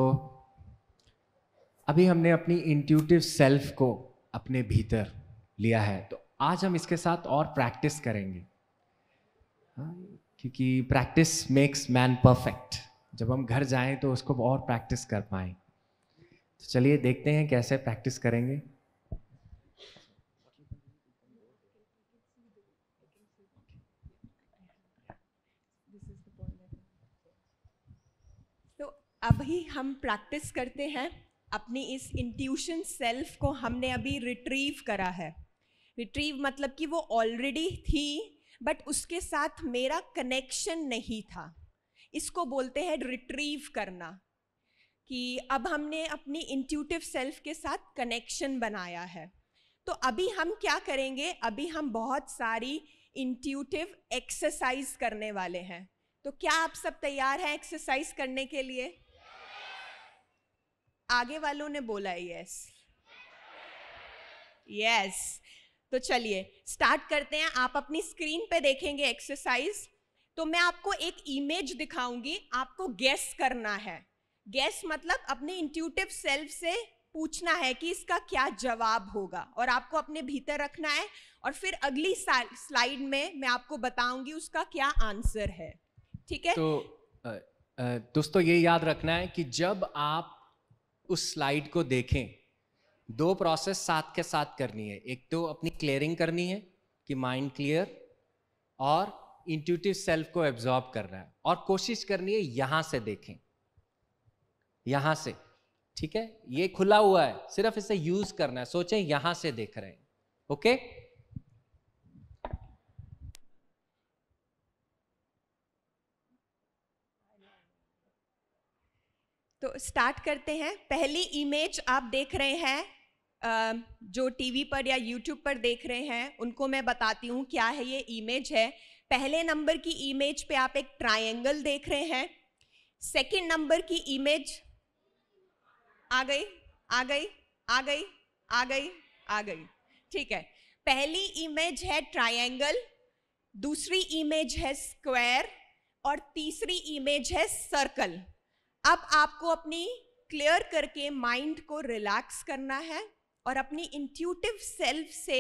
अभी हमने अपनी इंट्यूटिव सेल्फ को अपने भीतर लिया है तो आज हम इसके साथ और प्रैक्टिस करेंगे हाँ, क्योंकि प्रैक्टिस मेक्स मैन परफेक्ट जब हम घर जाएं तो उसको और प्रैक्टिस कर पाए तो चलिए देखते हैं कैसे प्रैक्टिस करेंगे अभी हम प्रैक्टिस करते हैं अपनी इस इंट्यूशन सेल्फ को हमने अभी रिट्रीव करा है रिट्रीव मतलब कि वो ऑलरेडी थी बट उसके साथ मेरा कनेक्शन नहीं था इसको बोलते हैं रिट्रीव करना कि अब हमने अपनी इंट्यूटिव सेल्फ के साथ कनेक्शन बनाया है तो अभी हम क्या करेंगे अभी हम बहुत सारी इंट्यूटिव एक्सरसाइज करने वाले हैं तो क्या आप सब तैयार हैं एक्सरसाइज करने के लिए आगे वालों ने बोला है यस यस तो चलिए स्टार्ट करते हैं आप अपनी स्क्रीन पे देखेंगे एक्सरसाइज तो मैं आपको एक इमेज दिखाऊंगी आपको गैस करना है गैस मतलब अपने इंट्यूटिव सेल्फ से पूछना है कि इसका क्या जवाब होगा और आपको अपने भीतर रखना है और फिर अगली स्लाइड में मैं आपको बताऊंगी उसका क्या आंसर है ठीक है तो दोस्तों ये याद रखना है कि जब आप उस स्लाइड को देखें दो प्रोसेस साथ के साथ करनी है एक तो अपनी क्लियरिंग करनी है कि माइंड क्लियर और इंट्यूटिव सेल्फ को एब्जॉर्ब करना है और कोशिश करनी है यहां से देखें यहां से ठीक है ये खुला हुआ है सिर्फ इसे यूज करना है सोचें यहां से देख रहे हैं ओके तो स्टार्ट करते हैं पहली इमेज आप देख रहे हैं जो टीवी पर या यूट्यूब पर देख रहे हैं उनको मैं बताती हूँ क्या है ये इमेज है पहले नंबर की इमेज पे आप एक ट्रायंगल देख रहे हैं सेकंड नंबर की इमेज आ गई आ गई आ गई आ गई आ गई ठीक है पहली इमेज है ट्रायंगल दूसरी इमेज है स्क्वायर और तीसरी इमेज है सर्कल अब आपको अपनी क्लियर करके माइंड को रिलैक्स करना है और अपनी इंट्यूटिव सेल्फ से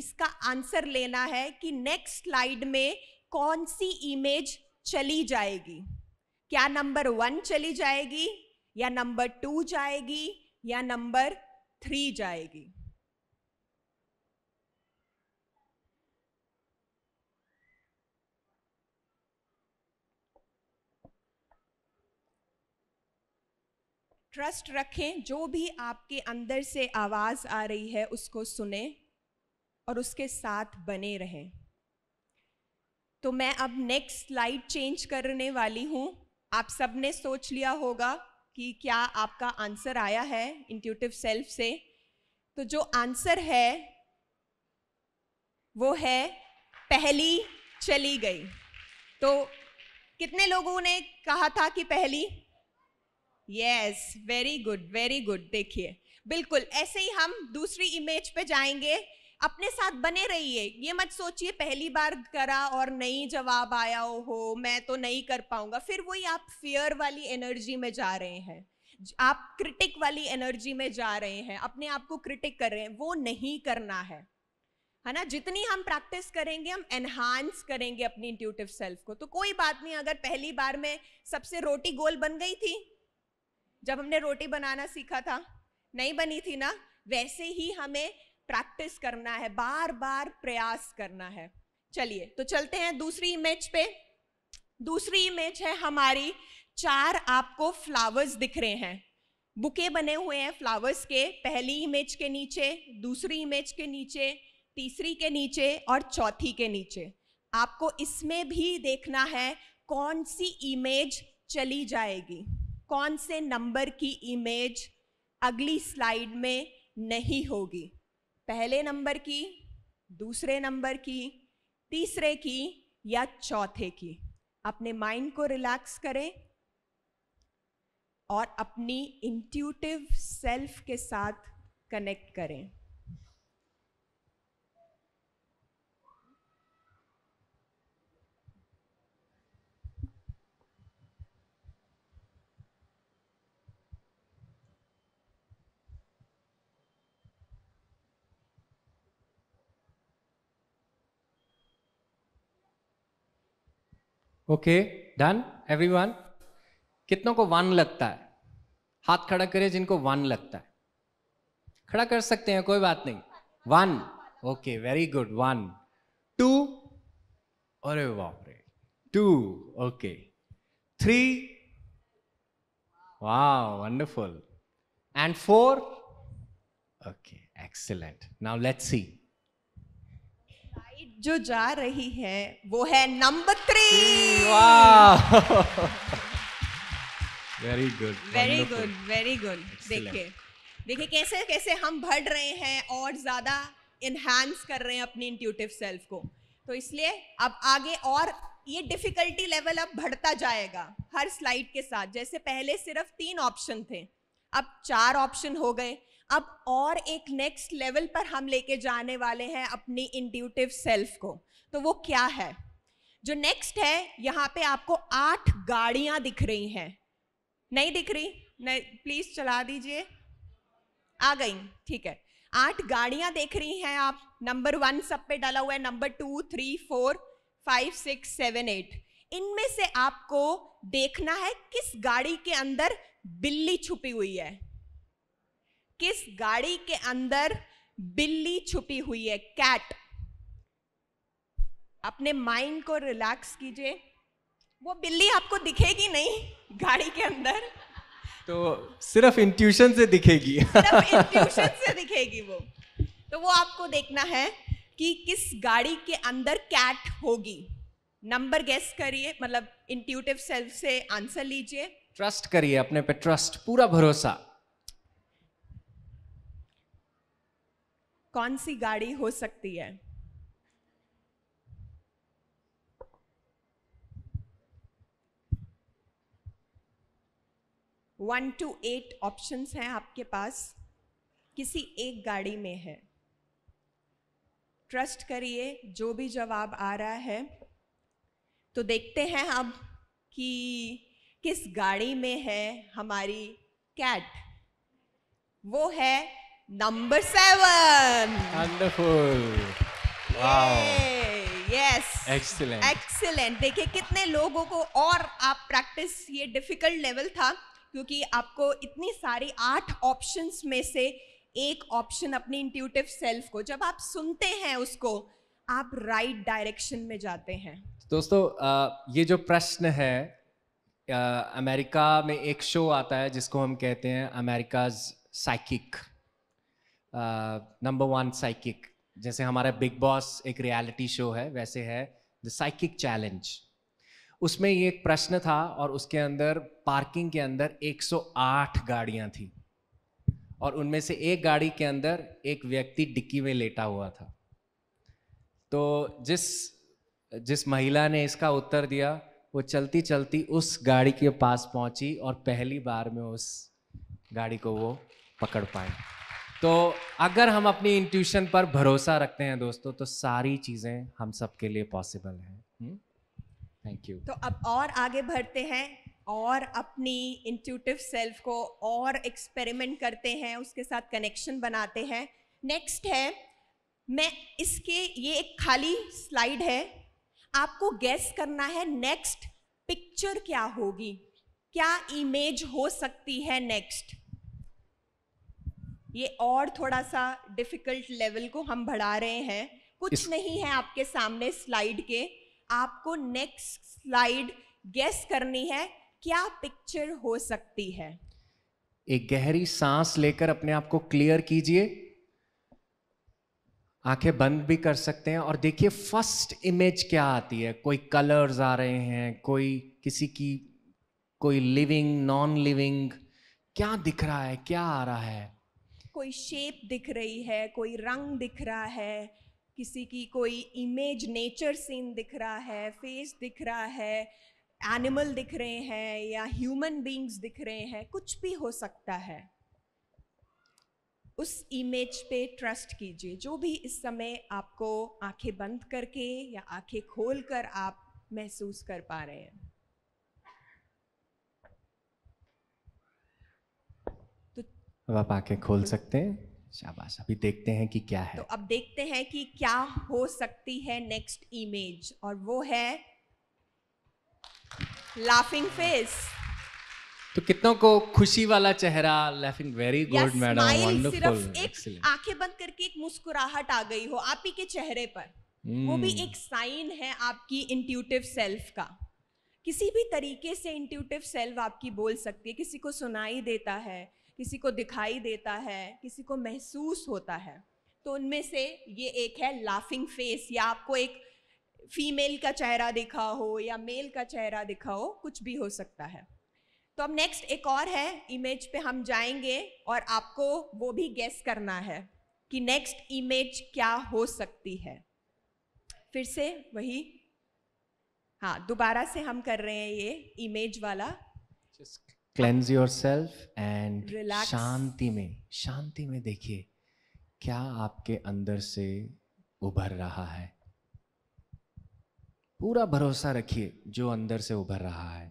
इसका आंसर लेना है कि नेक्स्ट स्लाइड में कौन सी इमेज चली जाएगी क्या नंबर वन चली जाएगी या नंबर टू जाएगी या नंबर थ्री जाएगी ट्रस्ट रखें जो भी आपके अंदर से आवाज़ आ रही है उसको सुने और उसके साथ बने रहें तो मैं अब नेक्स्ट स्लाइड चेंज करने वाली हूँ आप सबने सोच लिया होगा कि क्या आपका आंसर आया है इंट्यूटिव सेल्फ से तो जो आंसर है वो है पहली चली गई तो कितने लोगों ने कहा था कि पहली yes very good very good देखिए बिल्कुल ऐसे ही हम दूसरी इमेज पे जाएंगे अपने साथ बने रहिए ये मत सोचिए पहली बार करा और नहीं जवाब आया हो मैं तो नहीं कर पाऊंगा फिर वही आप फियर वाली एनर्जी में जा रहे हैं आप क्रिटिक वाली एनर्जी में जा रहे हैं अपने आप को क्रिटिक कर रहे हैं वो नहीं करना है है ना जितनी हम प्रैक्टिस करेंगे हम एनहांस करेंगे अपनी इंट्यूटिव सेल्फ को तो कोई बात नहीं अगर पहली बार में सबसे रोटी गोल बन गई थी जब हमने रोटी बनाना सीखा था नहीं बनी थी ना वैसे ही हमें प्रैक्टिस करना है बार बार प्रयास करना है चलिए तो चलते हैं दूसरी इमेज पे दूसरी इमेज है हमारी चार आपको फ्लावर्स दिख रहे हैं बुके बने हुए हैं फ्लावर्स के पहली इमेज के नीचे दूसरी इमेज के नीचे तीसरी के नीचे और चौथी के नीचे आपको इसमें भी देखना है कौन सी इमेज चली जाएगी कौन से नंबर की इमेज अगली स्लाइड में नहीं होगी पहले नंबर की दूसरे नंबर की तीसरे की या चौथे की अपने माइंड को रिलैक्स करें और अपनी इंट्यूटिव सेल्फ के साथ कनेक्ट करें ओके डन एवरीवन कितनों को वन लगता है हाथ खड़ा करें जिनको वन लगता है खड़ा कर सकते हैं कोई बात नहीं one okay very good one two अरे बाप रे टू ओके थ्री वाह wonderful and four okay excellent now let's see जो जा रही है वो है number three very good very good very good देखिए देखिए कैसे कैसे हम बढ़ रहे हैं और ज़्यादा इन्हांस कर रहे हैं अपनी इंट्यूटिव सेल्फ को तो इसलिए अब आगे और ये डिफ़िकल्टी लेवल अब बढ़ता जाएगा हर स्लाइड के साथ जैसे पहले सिर्फ तीन ऑप्शन थे अब चार ऑप्शन हो गए अब और एक नेक्स्ट लेवल पर हम लेके जाने वाले हैं अपनी इंट्यूटिव सेल्फ को तो वो क्या है जो नेक्स्ट है यहाँ पे आपको आठ गाड़ियाँ दिख रही हैं नहीं दिख रही नहीं प्लीज़ चला दीजिए आ गई ठीक है आठ गाड़ियाँ देख रही हैं आप नंबर वन सब पे डाला हुआ है number two three four five six seven eight इनमें से आपको देखना है किस गाड़ी के अंदर बिल्ली छुपी हुई है किस गाड़ी के अंदर बिल्ली छुपी हुई है कैट अपने माइंड को रिलैक्स कीजिए वो बिल्ली आपको दिखेगी नहीं गाड़ी के अंदर तो सिर्फ इंट्यूशन से दिखेगी सिर्फ इंट्यूशन से दिखेगी वो तो वो आपको देखना है कि किस गाड़ी के अंदर कैट होगी नंबर गेस करिए मतलब इंट्यूटिव सेल्फ से आंसर लीजिए ट्रस्ट करिए अपने पे ट्रस्ट पूरा भरोसा कौन सी गाड़ी हो सकती है वन टू एट ऑप्शंस हैं आपके पास किसी एक गाड़ी में है ट्रस्ट करिए जो भी जवाब आ रहा है तो देखते हैं अब कि किस गाड़ी में है हमारी कैट वो है Number 7 Wonderful. Wow. yes excellent excellent dekhiye कितने लोगों को और आप प्रैक्टिस ये डिफिकल्ट लेवल था क्योंकि आपको इतनी सारी आठ options में से एक ऑप्शन अपने इंट्यूटिव सेल्फ को जब आप सुनते हैं उसको आप राइट right डायरेक्शन में जाते हैं दोस्तों ये जो प्रश्न है अमेरिका में एक शो आता है जिसको हम कहते हैं America's psychic number one psychic जैसे हमारा बिग बॉस एक रियलिटी शो है वैसे है द साइकिक चैलेंज उसमें ये एक प्रश्न था और उसके अंदर पार्किंग के अंदर 108 गाड़ियां थी और उनमें से एक गाड़ी के अंदर एक व्यक्ति डिक्की में लेटा हुआ था तो जिस जिस महिला ने इसका उत्तर दिया वो चलती चलती उस गाड़ी के पास पहुंची और पहली बार में उस गाड़ी को वो पकड़ पाए तो अगर हम अपनी इंट्यूशन पर भरोसा रखते हैं दोस्तों तो सारी चीज़ें हम सबके लिए पॉसिबल हैं थैंक हम्म? यू तो अब और आगे बढ़ते हैं और अपनी इंट्यूटिव सेल्फ को और एक्सपेरिमेंट करते हैं उसके साथ कनेक्शन बनाते हैं नेक्स्ट है मैं इसके ये एक खाली स्लाइड है आपको गैस करना है नेक्स्ट पिक्चर क्या होगी क्या इमेज हो सकती है नेक्स्ट ये और थोड़ा सा डिफिकल्ट लेवल को हम बढ़ा रहे हैं कुछ इस... नहीं है आपके सामने स्लाइड के आपको नेक्स्ट स्लाइड गेस करनी है क्या पिक्चर हो सकती है एक गहरी सांस लेकर अपने आप को क्लियर कीजिए आंखें बंद भी कर सकते हैं और देखिए फर्स्ट इमेज क्या आती है कोई कलर्स आ रहे हैं कोई किसी की कोई लिविंग नॉन लिविंग क्या दिख रहा है क्या आ रहा है कोई शेप दिख रही है कोई रंग दिख रहा है किसी की कोई इमेज नेचर सीन दिख रहा है फेस दिख रहा है एनिमल दिख रहे हैं या ह्यूमन बींग्स दिख रहे हैं कुछ भी हो सकता है उस इमेज पे ट्रस्ट कीजिए जो भी इस समय आपको आंखें बंद करके या आंखें खोल कर आप महसूस कर पा रहे हैं अब आप आके खोल सकते हैं शाबाश अभी देखते हैं कि क्या है तो अब देखते हैं कि क्या हो सकती है नेक्स्ट इमेज और वो है लाफिंग फेस तो कितनों को खुशी वाला चेहरा लाफिंग वेरी गुड मैडम एक आंखें बंद करके एक मुस्कुराहट आ गई हो आप ही के चेहरे पर hmm. वो भी hmm। एक साइन है आपकी इंट्यूटिव सेल्फ का किसी भी तरीके से इंट्यूटिव सेल्फ आपकी बोल सकती है किसी को सुनाई देता है किसी को दिखाई देता है किसी को महसूस होता है तो उनमें से ये एक है लाफिंग फेस या आपको एक फीमेल का चेहरा दिखा हो या मेल का चेहरा दिखा हो कुछ भी हो सकता है तो अब नेक्स्ट एक और है इमेज पे हम जाएंगे और आपको वो भी गेस करना है कि नेक्स्ट इमेज क्या हो सकती है फिर से वही हाँ दोबारा से हम कर रहे हैं ये इमेज वाला Just cleanse yourself and शांति में शांति में देखिए क्या आपके अंदर से उभर रहा है पूरा भरोसा रखिए जो अंदर से उभर रहा है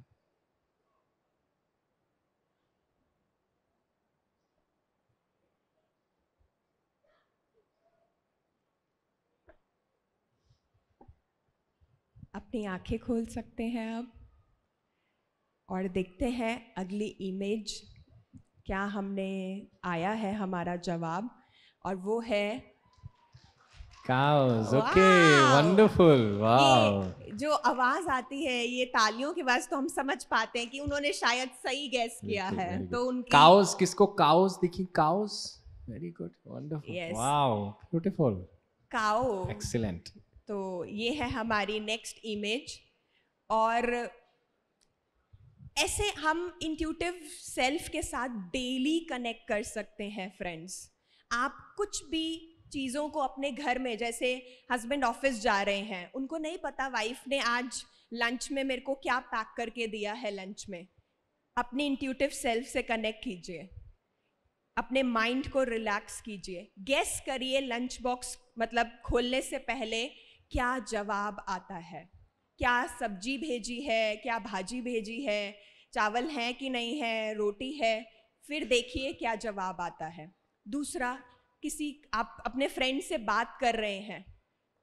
अपनी आंखें खोल सकते हैं आप और देखते हैं अगली इमेज क्या हमने आया है हमारा जवाब और वो है Cows, okay, wonderful, wow. जो आवाज आती है ये तालियों के बाद तो हम समझ पाते हैं कि उन्होंने शायद सही गैस किया है तो उनकी काउस किसको काउस दिखी cows very good wonderful wow beautiful cow excellent तो ये है हमारी नेक्स्ट इमेज और ऐसे हम इंट्यूटिव सेल्फ के साथ डेली कनेक्ट कर सकते हैं फ्रेंड्स आप कुछ भी चीज़ों को अपने घर में जैसे हस्बैंड ऑफिस जा रहे हैं उनको नहीं पता वाइफ ने आज लंच में मेरे को क्या पैक करके दिया है लंच में अपनी इंट्यूटिव सेल्फ से कनेक्ट कीजिए अपने माइंड को रिलैक्स कीजिए गेस करिए लंच बॉक्स मतलब खोलने से पहले क्या जवाब आता है क्या सब्जी भेजी है क्या भाजी भेजी है चावल है कि नहीं है रोटी है फिर देखिए क्या जवाब आता है दूसरा किसी आप अपने फ्रेंड से बात कर रहे हैं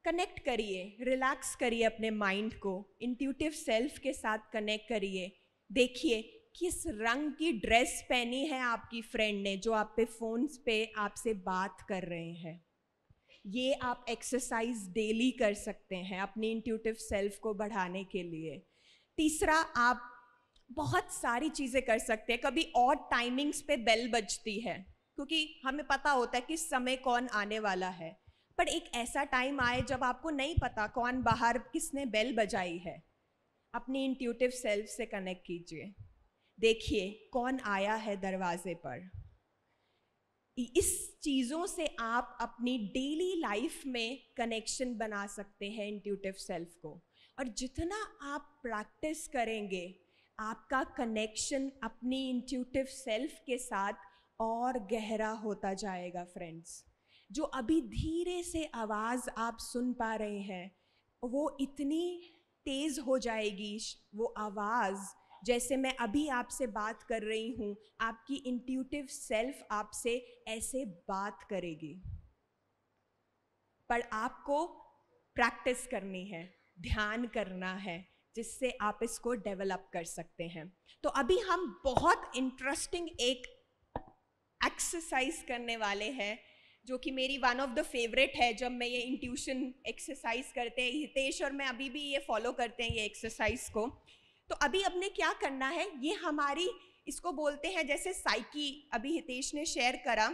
कनेक्ट करिए रिलैक्स करिए अपने माइंड को इंट्यूटिव सेल्फ के साथ कनेक्ट करिए देखिए किस रंग की ड्रेस पहनी है आपकी फ्रेंड ने जो आप पे फ़ोन्स पे आपसे बात कर रहे हैं ये आप एक्सरसाइज डेली कर सकते हैं अपने इंट्यूटिव सेल्फ को बढ़ाने के लिए तीसरा आप बहुत सारी चीज़ें कर सकते हैं कभी और टाइमिंग्स पे बेल बजती है क्योंकि हमें पता होता है कि समय कौन आने वाला है पर एक ऐसा टाइम आए जब आपको नहीं पता कौन बाहर किसने बेल बजाई है अपनी इंट्यूटिव सेल्फ से कनेक्ट कीजिए देखिए कौन आया है दरवाजे पर इस चीज़ों से आप अपनी डेली लाइफ में कनेक्शन बना सकते हैं इंट्यूटिव सेल्फ को और जितना आप प्रैक्टिस करेंगे आपका कनेक्शन अपनी इंट्यूटिव सेल्फ के साथ और गहरा होता जाएगा फ्रेंड्स जो अभी धीरे से आवाज़ आप सुन पा रहे हैं वो इतनी तेज़ हो जाएगी वो आवाज़ जैसे मैं अभी आपसे बात कर रही हूँ आपकी इंट्यूटिव सेल्फ आपसे ऐसे बात करेगी पर आपको प्रैक्टिस करनी है ध्यान करना है जिससे आप इसको डेवलप कर सकते हैं तो अभी हम बहुत इंटरेस्टिंग एक एक्सरसाइज करने वाले हैं जो कि मेरी वन ऑफ द फेवरेट है जब मैं ये इंट्यूशन एक्सरसाइज करते हैं हितेश और मैं अभी भी ये फॉलो करते हैं ये एक्सरसाइज को तो अभी अपने क्या करना है ये हमारी इसको बोलते हैं जैसे साइकी अभी हितेश ने शेयर करा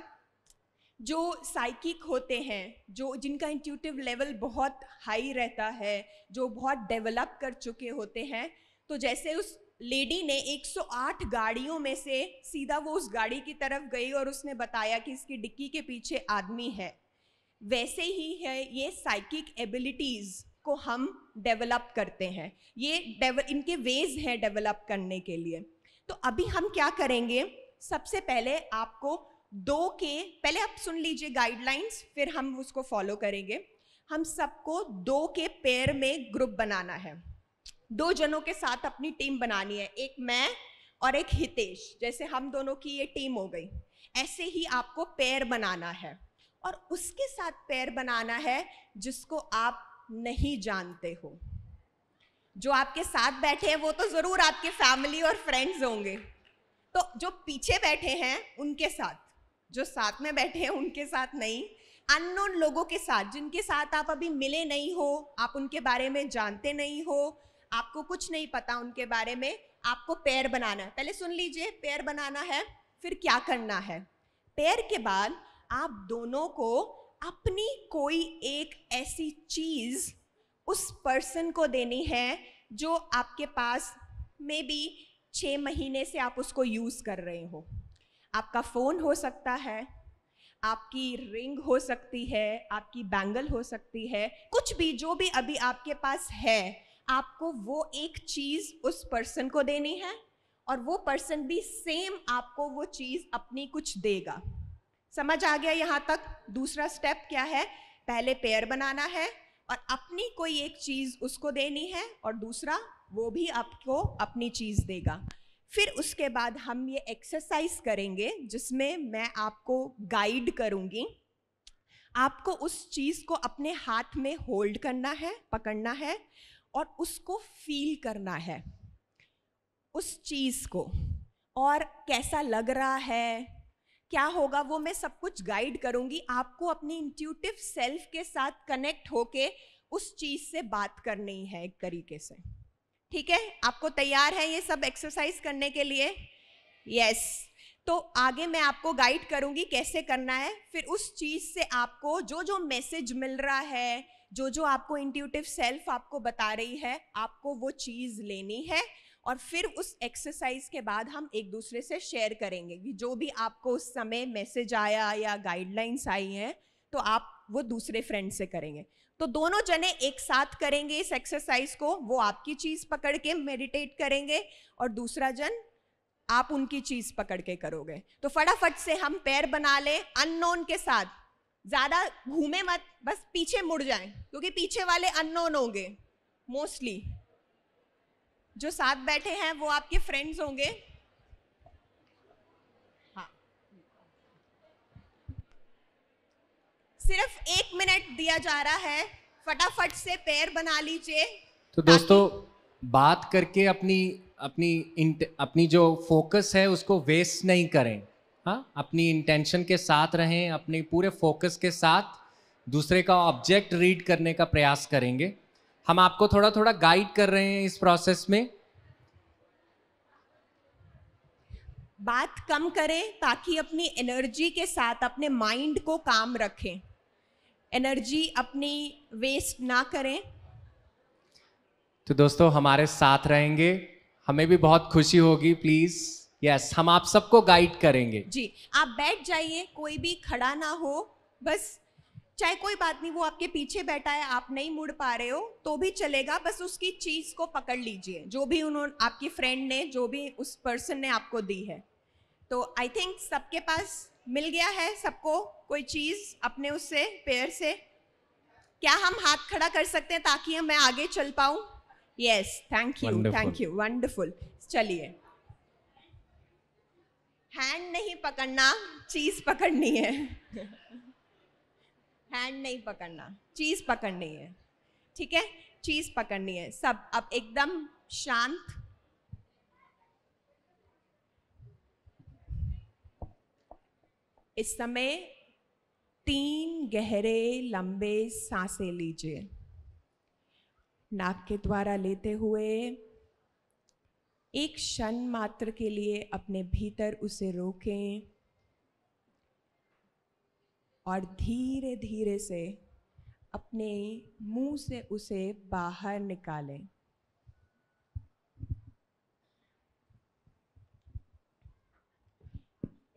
जो साइकिक होते हैं जो जिनका इंट्यूटिव लेवल बहुत हाई रहता है जो बहुत डेवलप कर चुके होते हैं तो जैसे उस लेडी ने 108 गाड़ियों में से सीधा वो उस गाड़ी की तरफ गई और उसने बताया कि इसकी डिक्की के पीछे आदमी है वैसे ही है ये साइकिक एबिलिटीज़ को हम डेवलप करते हैं ये इनके वेज हैं डेवलप करने के लिए तो अभी हम क्या करेंगे सबसे पहले आपको दो के पहले आप सुन लीजिए गाइडलाइंस फिर हम उसको फॉलो करेंगे हम सबको दो के पेयर में ग्रुप बनाना है दो जनों के साथ अपनी टीम बनानी है एक मैं और एक हितेश जैसे हम दोनों की ये टीम हो गई ऐसे ही आपको पेयर बनाना है और उसके साथ पेयर बनाना है जिसको आप नहीं जानते हो जो आपके साथ बैठे हैं वो तो ज़रूर आपके फैमिली और फ्रेंड्स होंगे तो जो पीछे बैठे हैं उनके साथ जो साथ में बैठे हैं उनके साथ नहीं अननोन लोगों के साथ जिनके साथ आप अभी मिले नहीं हो आप उनके बारे में जानते नहीं हो आपको कुछ नहीं पता उनके बारे में आपको पैर बनाना है पहले सुन लीजिए पैर बनाना है फिर क्या करना है पैर के बाद आप दोनों को अपनी कोई एक ऐसी चीज़ उस पर्सन को देनी है जो आपके पास मे बी छः महीने से आप उसको यूज़ कर रहे हो आपका फ़ोन हो सकता है आपकी रिंग हो सकती है आपकी बैंगल हो सकती है कुछ भी जो भी अभी आपके पास है आपको वो एक चीज़ उस पर्सन को देनी है और वो पर्सन भी सेम आपको वो चीज़ अपनी कुछ देगा समझ आ गया यहाँ तक दूसरा स्टेप क्या है पहले पेयर बनाना है और अपनी कोई एक चीज़ उसको देनी है और दूसरा वो भी आपको अपनी चीज़ देगा फिर उसके बाद हम ये एक्सरसाइज करेंगे जिसमें मैं आपको गाइड करूँगी आपको उस चीज़ को अपने हाथ में होल्ड करना है पकड़ना है और उसको फील करना है उस चीज़ को और कैसा लग रहा है क्या होगा वो मैं सब कुछ गाइड करूंगी आपको अपनी इंट्यूटिव सेल्फ के साथ कनेक्ट होके उस चीज से बात करनी है एक तरीके से ठीक है आपको तैयार है ये सब एक्सरसाइज करने के लिए यस yes. तो आगे मैं आपको गाइड करूंगी कैसे करना है फिर उस चीज से आपको जो जो मैसेज मिल रहा है जो जो आपको इंट्यूटिव सेल्फ आपको बता रही है आपको वो चीज लेनी है और फिर उस एक्सरसाइज के बाद हम एक दूसरे से शेयर करेंगे कि जो भी आपको उस समय मैसेज आया या गाइडलाइंस आई हैं तो आप वो दूसरे फ्रेंड से करेंगे तो दोनों जने एक साथ करेंगे इस एक्सरसाइज को वो आपकी चीज़ पकड़ के मेडिटेट करेंगे और दूसरा जन आप उनकी चीज़ पकड़ के करोगे तो फटाफट से हम पैर बना लें अननोन के साथ ज़्यादा घूमे मत बस पीछे मुड़ जाएं क्योंकि पीछे वाले अननोन होंगे मोस्टली जो साथ बैठे हैं वो आपके फ्रेंड्स होंगे हाँ। सिर्फ एक मिनट दिया जा रहा है फटाफट से पैर बना लीजिए तो दोस्तों बात करके अपनी अपनी अपनी जो फोकस है उसको वेस्ट नहीं करें हाँ अपनी इंटेंशन के साथ रहें अपने पूरे फोकस के साथ दूसरे का ऑब्जेक्ट रीड करने का प्रयास करेंगे हम आपको थोड़ा थोड़ा गाइड कर रहे हैं इस प्रोसेस में बात कम करें ताकि अपनी एनर्जी के साथ अपने माइंड को काम रखें एनर्जी अपनी वेस्ट ना करें तो दोस्तों हमारे साथ रहेंगे हमें भी बहुत खुशी होगी प्लीज यस yes, हम आप सबको गाइड करेंगे जी आप बैठ जाइए कोई भी खड़ा ना हो बस चाहे कोई बात नहीं वो आपके पीछे बैठा है आप नहीं मुड़ पा रहे हो तो भी चलेगा बस उसकी चीज को पकड़ लीजिए जो भी उन्होंने आपकी फ्रेंड ने जो भी उस पर्सन ने आपको दी है तो आई थिंक सबके पास मिल गया है सबको कोई चीज अपने उससे पेयर से क्या हम हाथ खड़ा कर सकते हैं ताकि मैं आगे चल पाऊं yes thank you thank you wonderful चलिए हैंड नहीं पकड़ना चीज पकड़नी है हैंड नहीं पकड़ना चीज़ पकड़नी है ठीक है चीज़ पकड़नी है सब अब एकदम शांत इस समय तीन गहरे लंबे सांसें लीजिए नाक के द्वारा लेते हुए एक क्षण मात्र के लिए अपने भीतर उसे रोकें और धीरे धीरे से अपने मुंह से उसे बाहर निकालें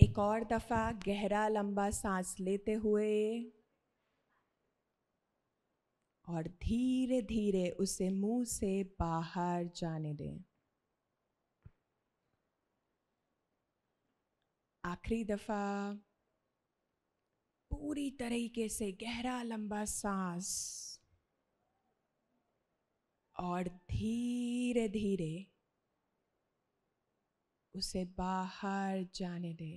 एक और दफ़ा गहरा लंबा सांस लेते हुए और धीरे धीरे उसे मुंह से बाहर जाने दें आखिरी दफ़ा पूरी तरीके से गहरा लंबा सांस और धीरे धीरे उसे बाहर जाने दे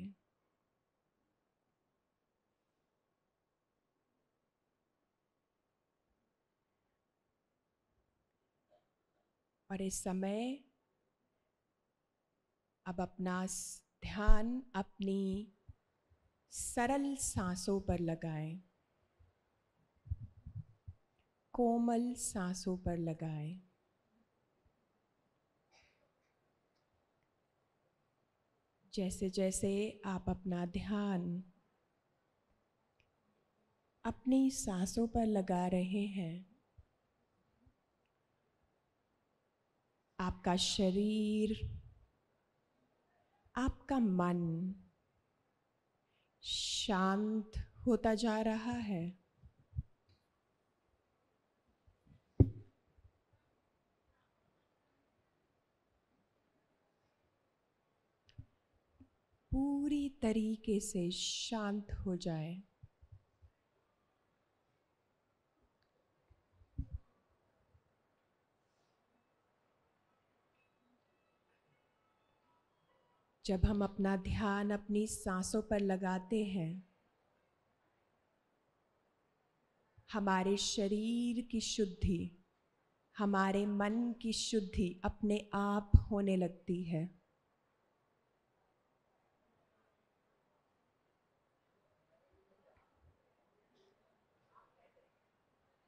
और इस समय अब अपना ध्यान अपनी सरल सांसों पर लगाएं कोमल सांसों पर लगाएं जैसे जैसे आप अपना ध्यान अपनी सांसों पर लगा रहे हैं आपका शरीर आपका मन शांत होता जा रहा है पूरी तरीके से शांत हो जाए जब हम अपना ध्यान अपनी सांसों पर लगाते हैं हमारे शरीर की शुद्धि हमारे मन की शुद्धि अपने आप होने लगती है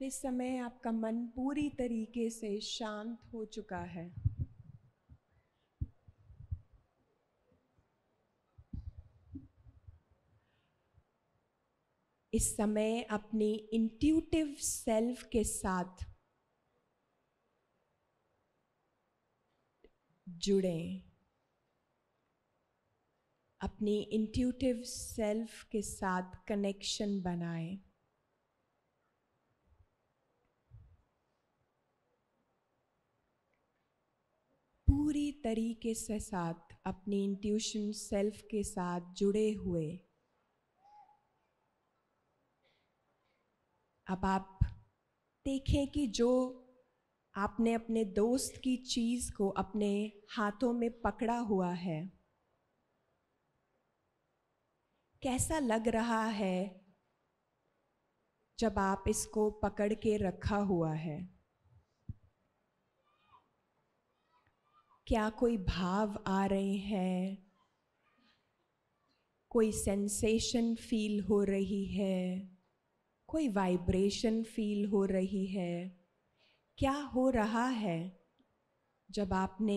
इस समय आपका मन पूरी तरीके से शांत हो चुका है इस समय अपने इंट्यूटिव सेल्फ के साथ जुड़ें अपनी इंट्यूटिव सेल्फ के साथ कनेक्शन बनाएं पूरी तरीके से साथ अपनी इंट्यूशन सेल्फ के साथ जुड़े हुए अब आप देखें कि जो आपने अपने दोस्त की चीज़ को अपने हाथों में पकड़ा हुआ है कैसा लग रहा है जब आप इसको पकड़ के रखा हुआ है क्या कोई भाव आ रहे हैं कोई सेंसेशन फील हो रही है कोई वाइब्रेशन फील हो रही है क्या हो रहा है जब आपने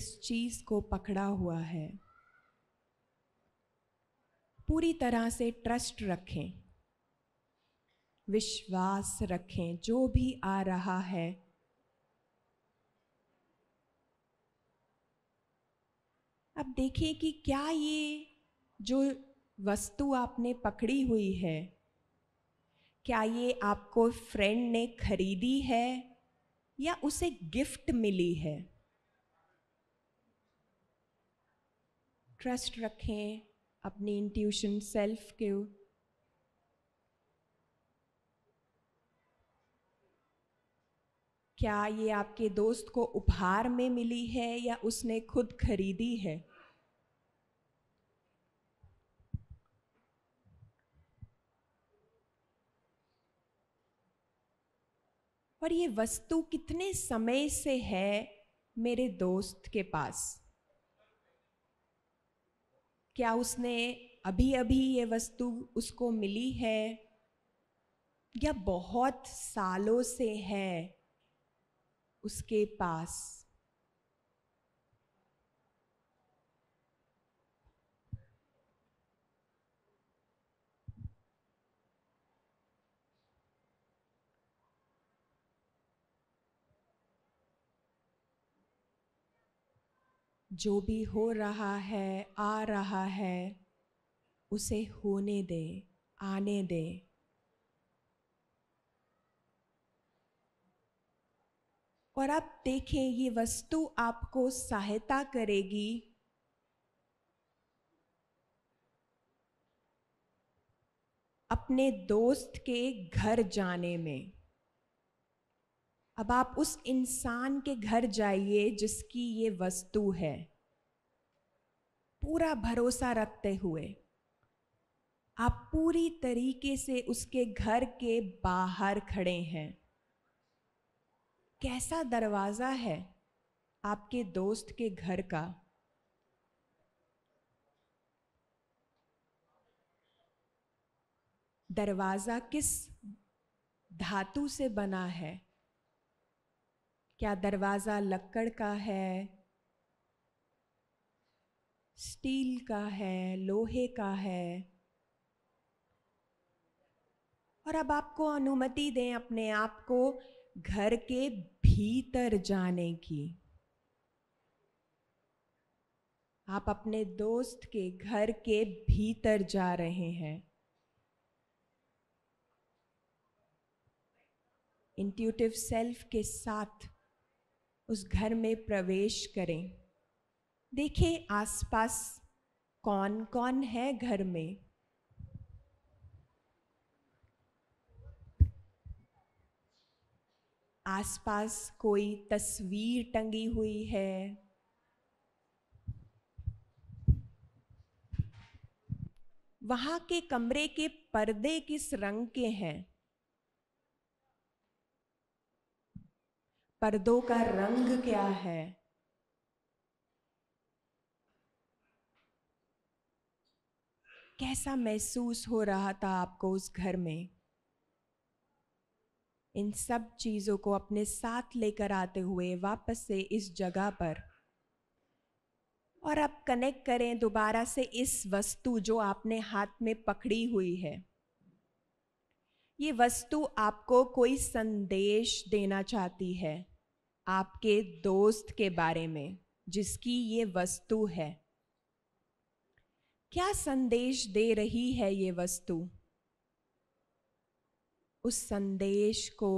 इस चीज़ को पकड़ा हुआ है पूरी तरह से ट्रस्ट रखें विश्वास रखें जो भी आ रहा है अब देखिए कि क्या ये जो वस्तु आपने पकड़ी हुई है क्या ये आपको फ्रेंड ने खरीदी है या उसे गिफ्ट मिली है ट्रस्ट रखें अपनी इंट्यूशन सेल्फ के क्या ये आपके दोस्त को उपहार में मिली है या उसने खुद खरीदी है ये वस्तु कितने समय से है मेरे दोस्त के पास क्या उसने अभी अभी ये वस्तु उसको मिली है या बहुत सालों से है उसके पास जो भी हो रहा है आ रहा है उसे होने दे आने दे और आप देखें ये वस्तु आपको सहायता करेगी अपने दोस्त के घर जाने में अब आप उस इंसान के घर जाइए जिसकी ये वस्तु है पूरा भरोसा रखते हुए आप पूरी तरीके से उसके घर के बाहर खड़े हैं कैसा दरवाज़ा है आपके दोस्त के घर का दरवाज़ा किस धातु से बना है क्या दरवाज़ा लकड़ का है स्टील का है लोहे का है और अब आपको अनुमति दें अपने आप को घर के भीतर जाने की आप अपने दोस्त के घर के भीतर जा रहे हैं इंट्यूटिव सेल्फ के साथ उस घर में प्रवेश करें देखें आसपास कौन कौन है घर में आसपास कोई तस्वीर टंगी हुई है वहाँ के कमरे के पर्दे किस रंग के हैं पर्दों का रंग क्या है कैसा महसूस हो रहा था आपको उस घर में इन सब चीज़ों को अपने साथ लेकर आते हुए वापस से इस जगह पर और अब कनेक्ट करें दोबारा से इस वस्तु जो आपने हाथ में पकड़ी हुई है ये वस्तु आपको कोई संदेश देना चाहती है आपके दोस्त के बारे में जिसकी ये वस्तु है क्या संदेश दे रही है ये वस्तु उस संदेश को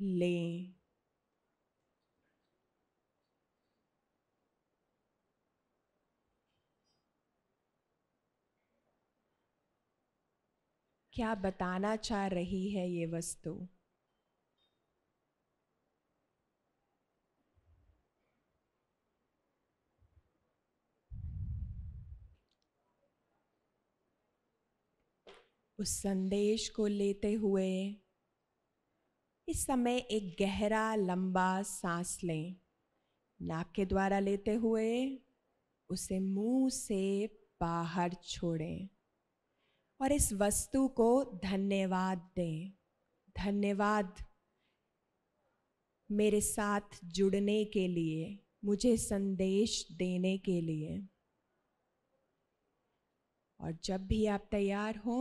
लें क्या बताना चाह रही है ये वस्तु उस संदेश को लेते हुए इस समय एक गहरा लंबा सांस लें नाक के द्वारा लेते हुए उसे मुंह से बाहर छोड़ें और इस वस्तु को धन्यवाद दें धन्यवाद मेरे साथ जुड़ने के लिए मुझे संदेश देने के लिए और जब भी आप तैयार हो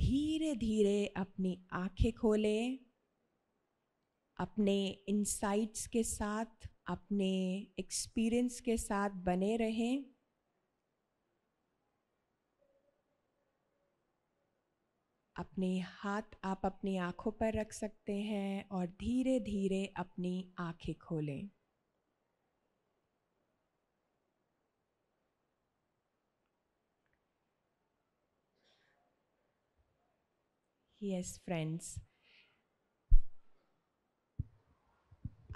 धीरे धीरे अपनी आंखें खोलें अपने इंसाइट्स के साथ अपने एक्सपीरियंस के साथ बने रहें अपने हाथ आप अपनी आंखों पर रख सकते हैं और धीरे धीरे अपनी आंखें खोलें ही फ्रेंड्स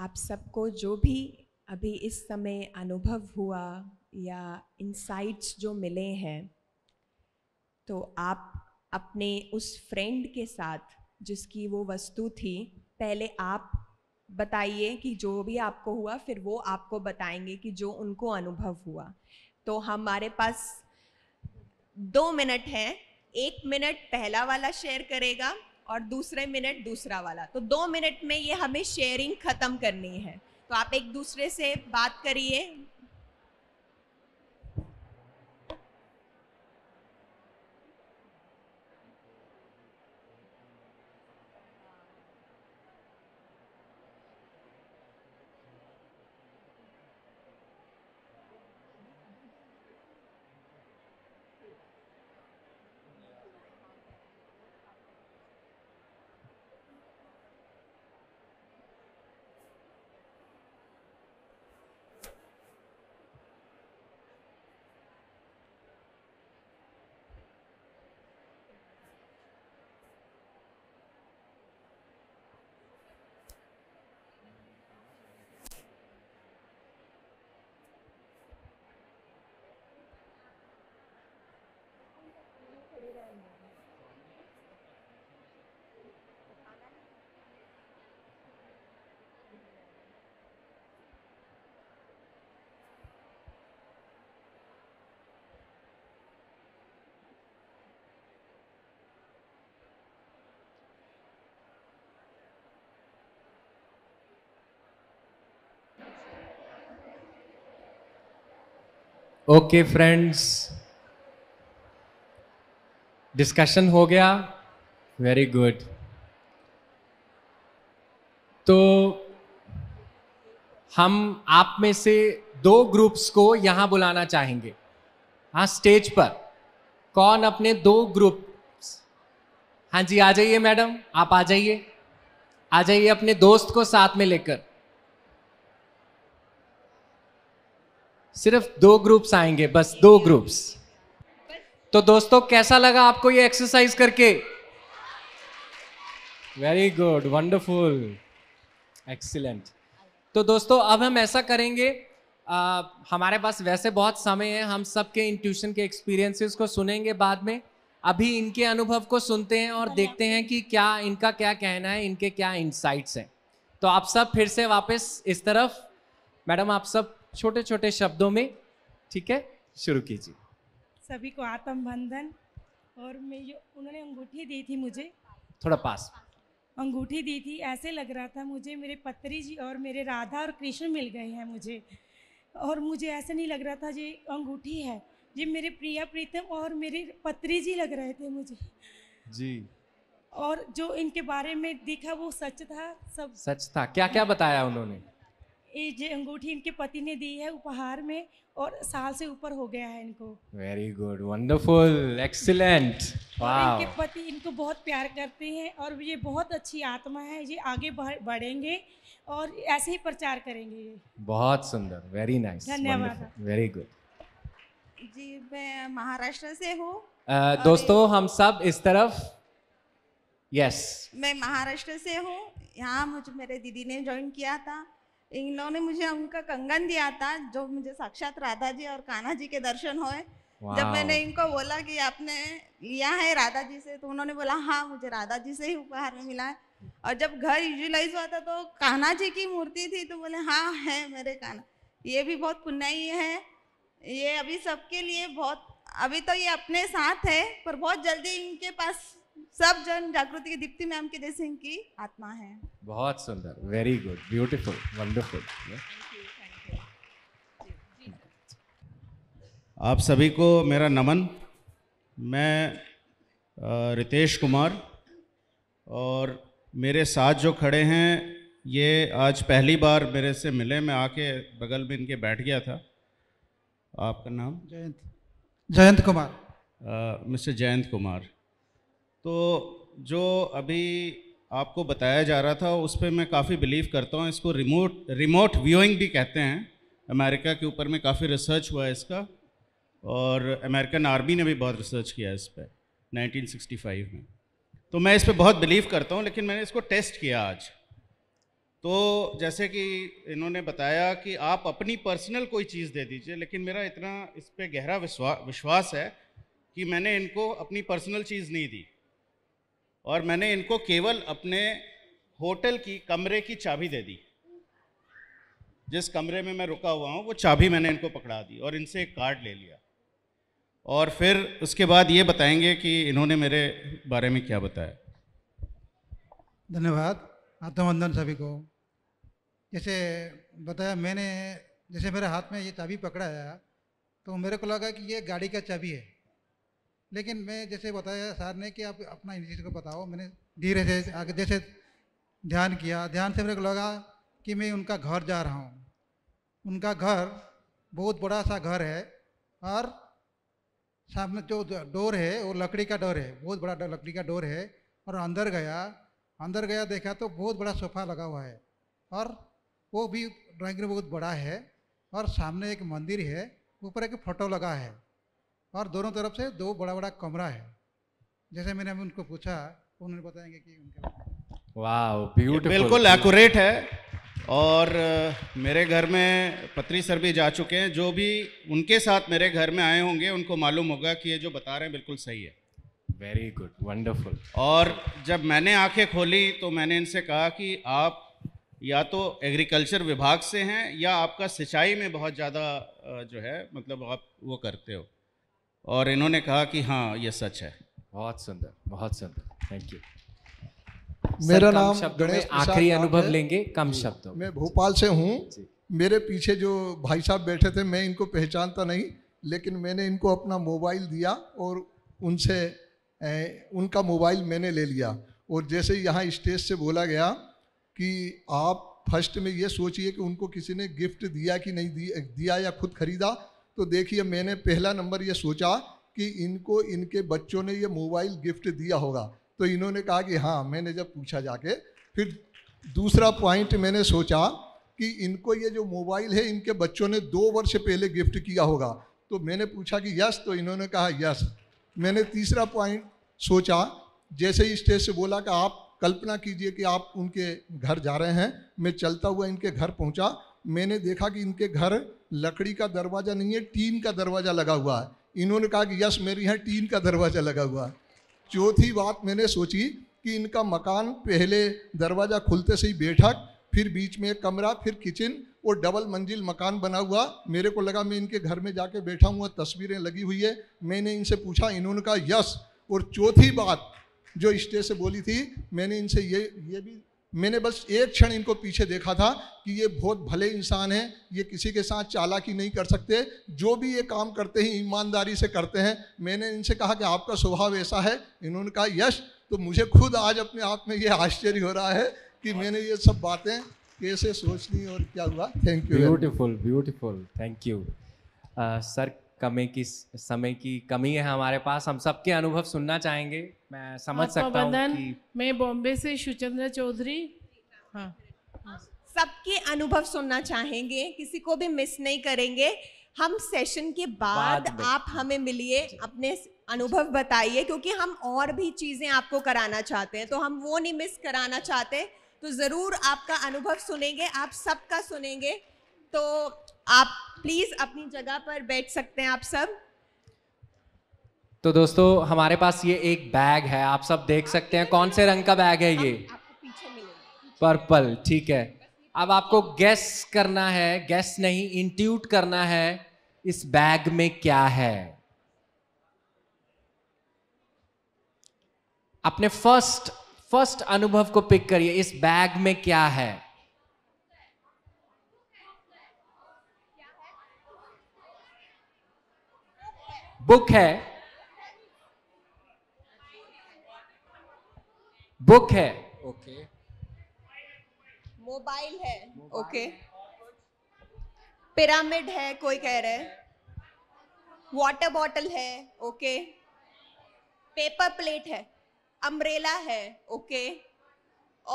आप सबको जो भी अभी इस समय अनुभव हुआ या इंसाइट्स जो मिले हैं तो आप अपने उस फ्रेंड के साथ जिसकी वो वस्तु थी पहले आप बताइए कि जो भी आपको हुआ फिर वो आपको बताएंगे कि जो उनको अनुभव हुआ तो हमारे पास दो मिनट हैं एक मिनट पहला वाला शेयर करेगा और दूसरे मिनट दूसरा वाला तो दो मिनट में ये हमें शेयरिंग ख़त्म करनी है तो आप एक दूसरे से बात करिए ओके फ्रेंड्स डिस्कशन हो गया वेरी गुड तो हम आप में से दो ग्रुप्स को यहां बुलाना चाहेंगे हाँ स्टेज पर कौन अपने दो ग्रुप हाँ जी आ जाइए मैडम आप आ जाइए आ जाइए अपने दोस्त को साथ में लेकर सिर्फ दो ग्रुप्स आएंगे बस दो ग्रुप्स तो दोस्तों कैसा लगा आपको ये एक्सरसाइज करके वेरी गुड वंडरफुल एक्सीलेंट तो दोस्तों अब हम ऐसा करेंगे आ, हमारे पास वैसे बहुत समय है हम सबके इन ट्यूशन के एक्सपीरियंसेस को सुनेंगे बाद में अभी इनके अनुभव को सुनते हैं और देखते हैं कि क्या इनका क्या कहना है इनके क्या इंसाइट्स हैं तो आप सब फिर से वापस इस तरफ मैडम आप सब छोटे छोटे शब्दों में ठीक है शुरू कीजिए सभी को आत्म बंधन और मैं ये उन्होंने अंगूठी दी थी मुझे थोड़ा पास अंगूठी दी थी ऐसे लग रहा था मुझे मेरे पत्री जी और मेरे राधा और कृष्ण मिल गए हैं मुझे और मुझे ऐसा नहीं लग रहा था ये अंगूठी है ये मेरे प्रिया प्रीतम और मेरे पत्री जी लग रहे थे मुझे जी और जो इनके बारे में देखा वो सच था सब सच था क्या क्या बताया उन्होंने ये अंगूठी इनके पति ने दी है उपहार में और साल से ऊपर हो गया है इनको वेरी गुड वंडरफुल एक्सीलेंट इनके पति इनको बहुत प्यार करते हैं और ये बहुत अच्छी आत्मा है ये आगे बढ़ेंगे और ऐसे ही प्रचार करेंगे ये बहुत सुंदर वेरी नाइस धन्यवाद वेरी गुड जी मैं महाराष्ट्र से हूँ uh, दोस्तों हम सब इस तरफ यस yes. मैं महाराष्ट्र से हूँ यहाँ मुझे मेरे दीदी ने ज्वाइन किया था इन लोगों ने मुझे उनका कंगन दिया था जो मुझे साक्षात राधा जी और कान्हा जी के दर्शन हुए जब मैंने इनको बोला कि आपने लिया है राधा जी से तो उन्होंने बोला हाँ मुझे राधा जी से ही उपहार में मिला है और जब घर यूजुलाइज हुआ था तो कान्हा जी की मूर्ति थी तो बोले हाँ है मेरे कान्हा ये भी बहुत पुण्य है ये अभी सबके लिए बहुत अभी तो ये अपने साथ है पर बहुत जल्दी इनके पास सब जन जागृति की दीप्ति मैम के जैसे इनकी आत्मा है बहुत सुंदर वेरी गुड ब्यूटीफुल वंडरफुल आप सभी को मेरा नमन मैं रितेश कुमार और मेरे साथ जो खड़े हैं ये आज पहली बार मेरे से मिले मैं आके बगल में इनके बैठ गया था आपका नाम जयंत जयंत कुमार मिस्टर जयंत कुमार तो जो अभी आपको बताया जा रहा था उस पर मैं काफ़ी बिलीव करता हूँ इसको रिमोट रिमोट व्यूइंग भी कहते हैं अमेरिका के ऊपर में काफ़ी रिसर्च हुआ है इसका और अमेरिकन आर्मी ने भी बहुत रिसर्च किया है इस पर 1965 में तो मैं इस पर बहुत बिलीव करता हूँ लेकिन मैंने इसको टेस्ट किया आज तो जैसे कि इन्होंने बताया कि आप अपनी पर्सनल कोई चीज़ दे दीजिए लेकिन मेरा इतना इस पर गहरा विश्वास है कि मैंने इनको अपनी पर्सनल चीज़ नहीं दी और मैंने इनको केवल अपने होटल की कमरे की चाबी दे दी जिस कमरे में मैं रुका हुआ हूँ वो चाबी मैंने इनको पकड़ा दी और इनसे एक कार्ड ले लिया और फिर उसके बाद ये बताएंगे कि इन्होंने मेरे बारे में क्या बताया धन्यवाद आत्मवंदन सभी को जैसे बताया मैंने जैसे मेरे हाथ में ये चाबी पकड़ाया तो मेरे को लगा कि ये गाड़ी का चाबी है लेकिन मैं जैसे बताया सर ने कि आप अपना को बताओ मैंने धीरे से आगे जैसे ध्यान किया ध्यान से मेरे को लगा कि मैं उनका घर जा रहा हूँ उनका घर बहुत बड़ा सा घर है और सामने जो डोर है वो लकड़ी का डोर है बहुत बड़ा लकड़ी का डोर है और अंदर गया अंदर गया देखा तो बहुत बड़ा सोफ़ा लगा हुआ है और वो भी ड्राइंग रूम बहुत बड़ा है और सामने एक मंदिर है ऊपर एक फ़ोटो लगा है और दोनों तरफ से दो बड़ा बड़ा कमरा है जैसे मैंने उनको पूछा उन्होंने बताएंगे कि उनके वाह बिल्कुल एक्यूरेट है और मेरे घर में पत्री सर भी जा चुके हैं जो भी उनके साथ मेरे घर में आए होंगे उनको मालूम होगा कि ये जो बता रहे हैं बिल्कुल सही है वेरी गुड वंडरफुल और जब मैंने आंखें खोली तो मैंने इनसे कहा कि आप या तो एग्रीकल्चर विभाग से हैं या आपका सिंचाई में बहुत ज़्यादा जो है मतलब आप वो करते हो और इन्होंने कहा कि हाँ ये सच है बहुत सुंदर बहुत सुंदर थैंक यू मेरा नाम गणेश आखिरी अनुभव लेंगे कम शब्दों मैं भोपाल से हूँ मेरे पीछे जो भाई साहब बैठे थे मैं इनको पहचानता नहीं लेकिन मैंने इनको अपना मोबाइल दिया और उनसे ए, उनका मोबाइल मैंने ले लिया और जैसे यहाँ स्टेज से बोला गया कि आप फर्स्ट में ये सोचिए कि उनको किसी ने गिफ्ट दिया कि नहीं दिया या खुद खरीदा तो देखिए मैंने पहला नंबर ये सोचा कि इनको इनके बच्चों ने ये मोबाइल गिफ्ट दिया होगा तो इन्होंने कहा कि हाँ मैंने जब पूछा जाके फिर दूसरा पॉइंट मैंने सोचा कि इनको ये जो मोबाइल है इनके बच्चों ने दो वर्ष पहले गिफ्ट किया होगा तो मैंने पूछा कि यस तो इन्होंने कहा यस मैंने तीसरा पॉइंट सोचा जैसे ही स्टेज से बोला कि आप कल्पना कीजिए कि आप उनके घर जा रहे हैं मैं चलता हुआ इनके घर पहुंचा मैंने देखा कि इनके घर लकड़ी का दरवाज़ा नहीं है टीन का दरवाज़ा लगा हुआ है इन्होंने कहा कि यस मेरे यहाँ टीन का दरवाज़ा लगा हुआ है चौथी बात मैंने सोची कि इनका मकान पहले दरवाज़ा खुलते से ही बैठक फिर बीच में एक कमरा फिर किचन और डबल मंजिल मकान बना हुआ मेरे को लगा मैं इनके घर में जाके बैठा हुआ तस्वीरें लगी हुई है मैंने इनसे पूछा इन्होंने कहा यस और चौथी बात जो स्टेज से बोली थी मैंने इनसे ये ये भी मैंने बस एक क्षण इनको पीछे देखा था कि ये बहुत भले इंसान हैं ये किसी के साथ चालाकी नहीं कर सकते जो भी ये काम करते हैं ईमानदारी से करते हैं मैंने इनसे कहा कि आपका स्वभाव ऐसा है इन्होंने कहा यश तो मुझे खुद आज अपने आप में ये आश्चर्य हो रहा है कि मैंने ये सब बातें कैसे सोच ली और क्या हुआ thank you beautiful beautiful thank you sir कमी की समय की कमी है हमारे पास हम सबके अनुभव सुनना चाहेंगे मैं समझ सकता हूँ कि मैं बॉम्बे से सुचंद्र चौधरी हाँ। सबके अनुभव सुनना चाहेंगे किसी को भी मिस नहीं करेंगे हम सेशन के बाद, बाद आप हमें मिलिए अपने अनुभव बताइए क्योंकि हम और भी चीज़ें आपको कराना चाहते हैं तो हम वो नहीं मिस कराना चाहते तो ज़रूर आपका अनुभव सुनेंगे आप सबका सुनेंगे तो आप प्लीज अपनी जगह पर बैठ सकते हैं आप सब तो दोस्तों हमारे पास ये एक बैग है आप सब देख सकते हैं कौन से रंग का बैग है ये पर्पल ठीक है अब आपको गैस करना है गैस नहीं इंट्यूट करना है इस बैग में क्या है अपने फर्स्ट फर्स्ट अनुभव को पिक करिए इस बैग में क्या है बुक है बुक है ओके मोबाइल है ओके पिरामिड है कोई कह रहा है वाटर बॉटल है ओके पेपर प्लेट है अम्ब्रेला है ओके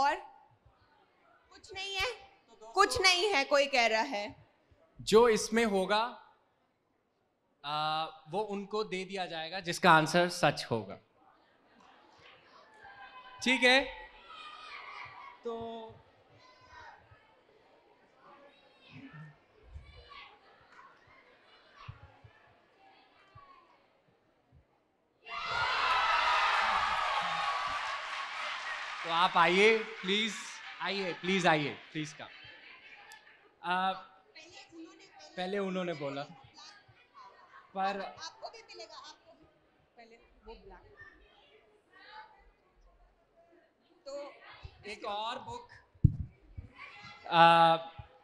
और कुछ नहीं है तो कुछ नहीं है कोई कह रहा है जो इसमें होगा आ, वो उनको दे दिया जाएगा जिसका आंसर सच होगा ठीक है तो तो आप आइए प्लीज आइए प्लीज आइए प्लीज का आ, पहले उन्होंने बोला पर आपको भी मिलेगा आपको भी पहले वो ब्लैक तो एक और बुक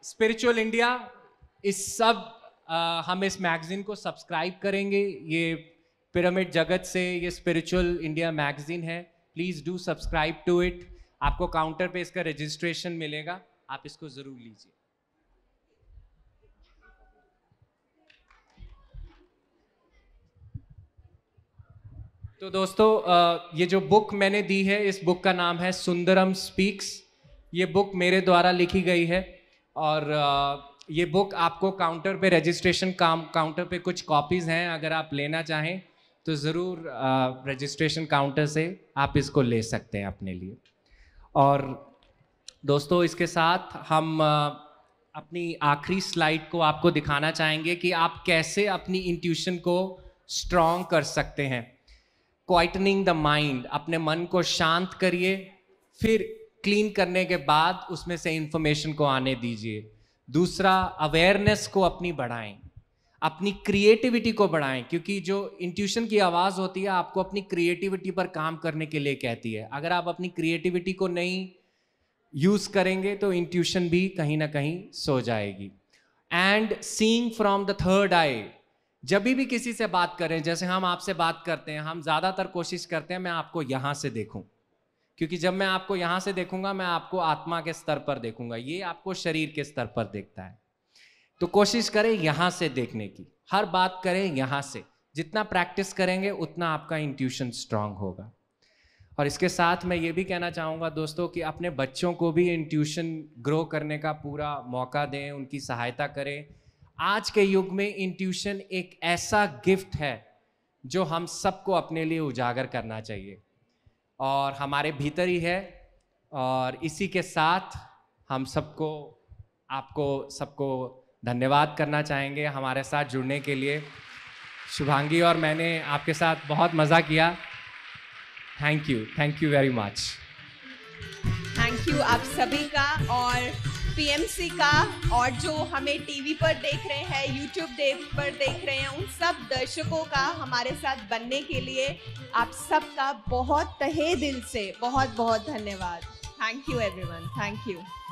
स्पिरिचुअल इंडिया इस सब आ, uh, हम इस मैगज़ीन को सब्सक्राइब करेंगे ये पिरामिड जगत से ये स्पिरिचुअल इंडिया मैगज़ीन है please do subscribe to it आपको काउंटर पे इसका रजिस्ट्रेशन मिलेगा आप इसको ज़रूर लीजिए तो दोस्तों ये जो बुक मैंने दी है इस बुक का नाम है सुंदरम स्पीक्स ये बुक मेरे द्वारा लिखी गई है और ये बुक आपको काउंटर पे रजिस्ट्रेशन काम काउंटर पे कुछ कॉपीज़ हैं अगर आप लेना चाहें तो ज़रूर रजिस्ट्रेशन काउंटर से आप इसको ले सकते हैं अपने लिए और दोस्तों इसके साथ हम अपनी आखिरी स्लाइड को आपको दिखाना चाहेंगे कि आप कैसे अपनी इंट्यूशन को स्ट्रॉन्ग कर सकते हैं क्वाइटनिंग द माइंड अपने मन को शांत करिए फिर क्लीन करने के बाद उसमें से इंफॉर्मेशन को आने दीजिए दूसरा अवेयरनेस को अपनी बढ़ाएं अपनी क्रिएटिविटी को बढ़ाएं क्योंकि जो इंट्यूशन की आवाज़ होती है आपको अपनी क्रिएटिविटी पर काम करने के लिए कहती है अगर आप अपनी क्रिएटिविटी को नहीं यूज़ करेंगे तो इंट्यूशन भी कहीं ना कहीं सो जाएगी and seeing from the third eye जब भी किसी से बात करें जैसे हम आपसे बात करते हैं हम ज़्यादातर कोशिश करते हैं मैं आपको यहाँ से देखूँ क्योंकि जब मैं आपको यहाँ से देखूंगा मैं आपको आत्मा के स्तर पर देखूंगा ये आपको शरीर के स्तर पर देखता है तो कोशिश करें यहाँ से देखने की हर बात करें यहाँ से जितना प्रैक्टिस करेंगे उतना आपका इंट्यूशन स्ट्रांग होगा और इसके साथ मैं ये भी कहना चाहूँगा दोस्तों कि अपने बच्चों को भी इंट्यूशन ग्रो करने का पूरा मौका दें उनकी सहायता करें आज के युग में इंट्यूशन एक ऐसा गिफ्ट है जो हम सबको अपने लिए उजागर करना चाहिए और हमारे भीतर ही है और इसी के साथ हम सबको आपको सबको धन्यवाद करना चाहेंगे हमारे साथ जुड़ने के लिए शुभांगी और मैंने आपके साथ बहुत मज़ा किया thank you thank you very much thank you आप सभी का और पीएमसी का और जो हमें टीवी पर देख रहे हैं यूट्यूब देख पर देख रहे हैं उन सब दर्शकों का हमारे साथ बनने के लिए आप सबका बहुत तहे दिल से बहुत बहुत धन्यवाद thank you everyone thank you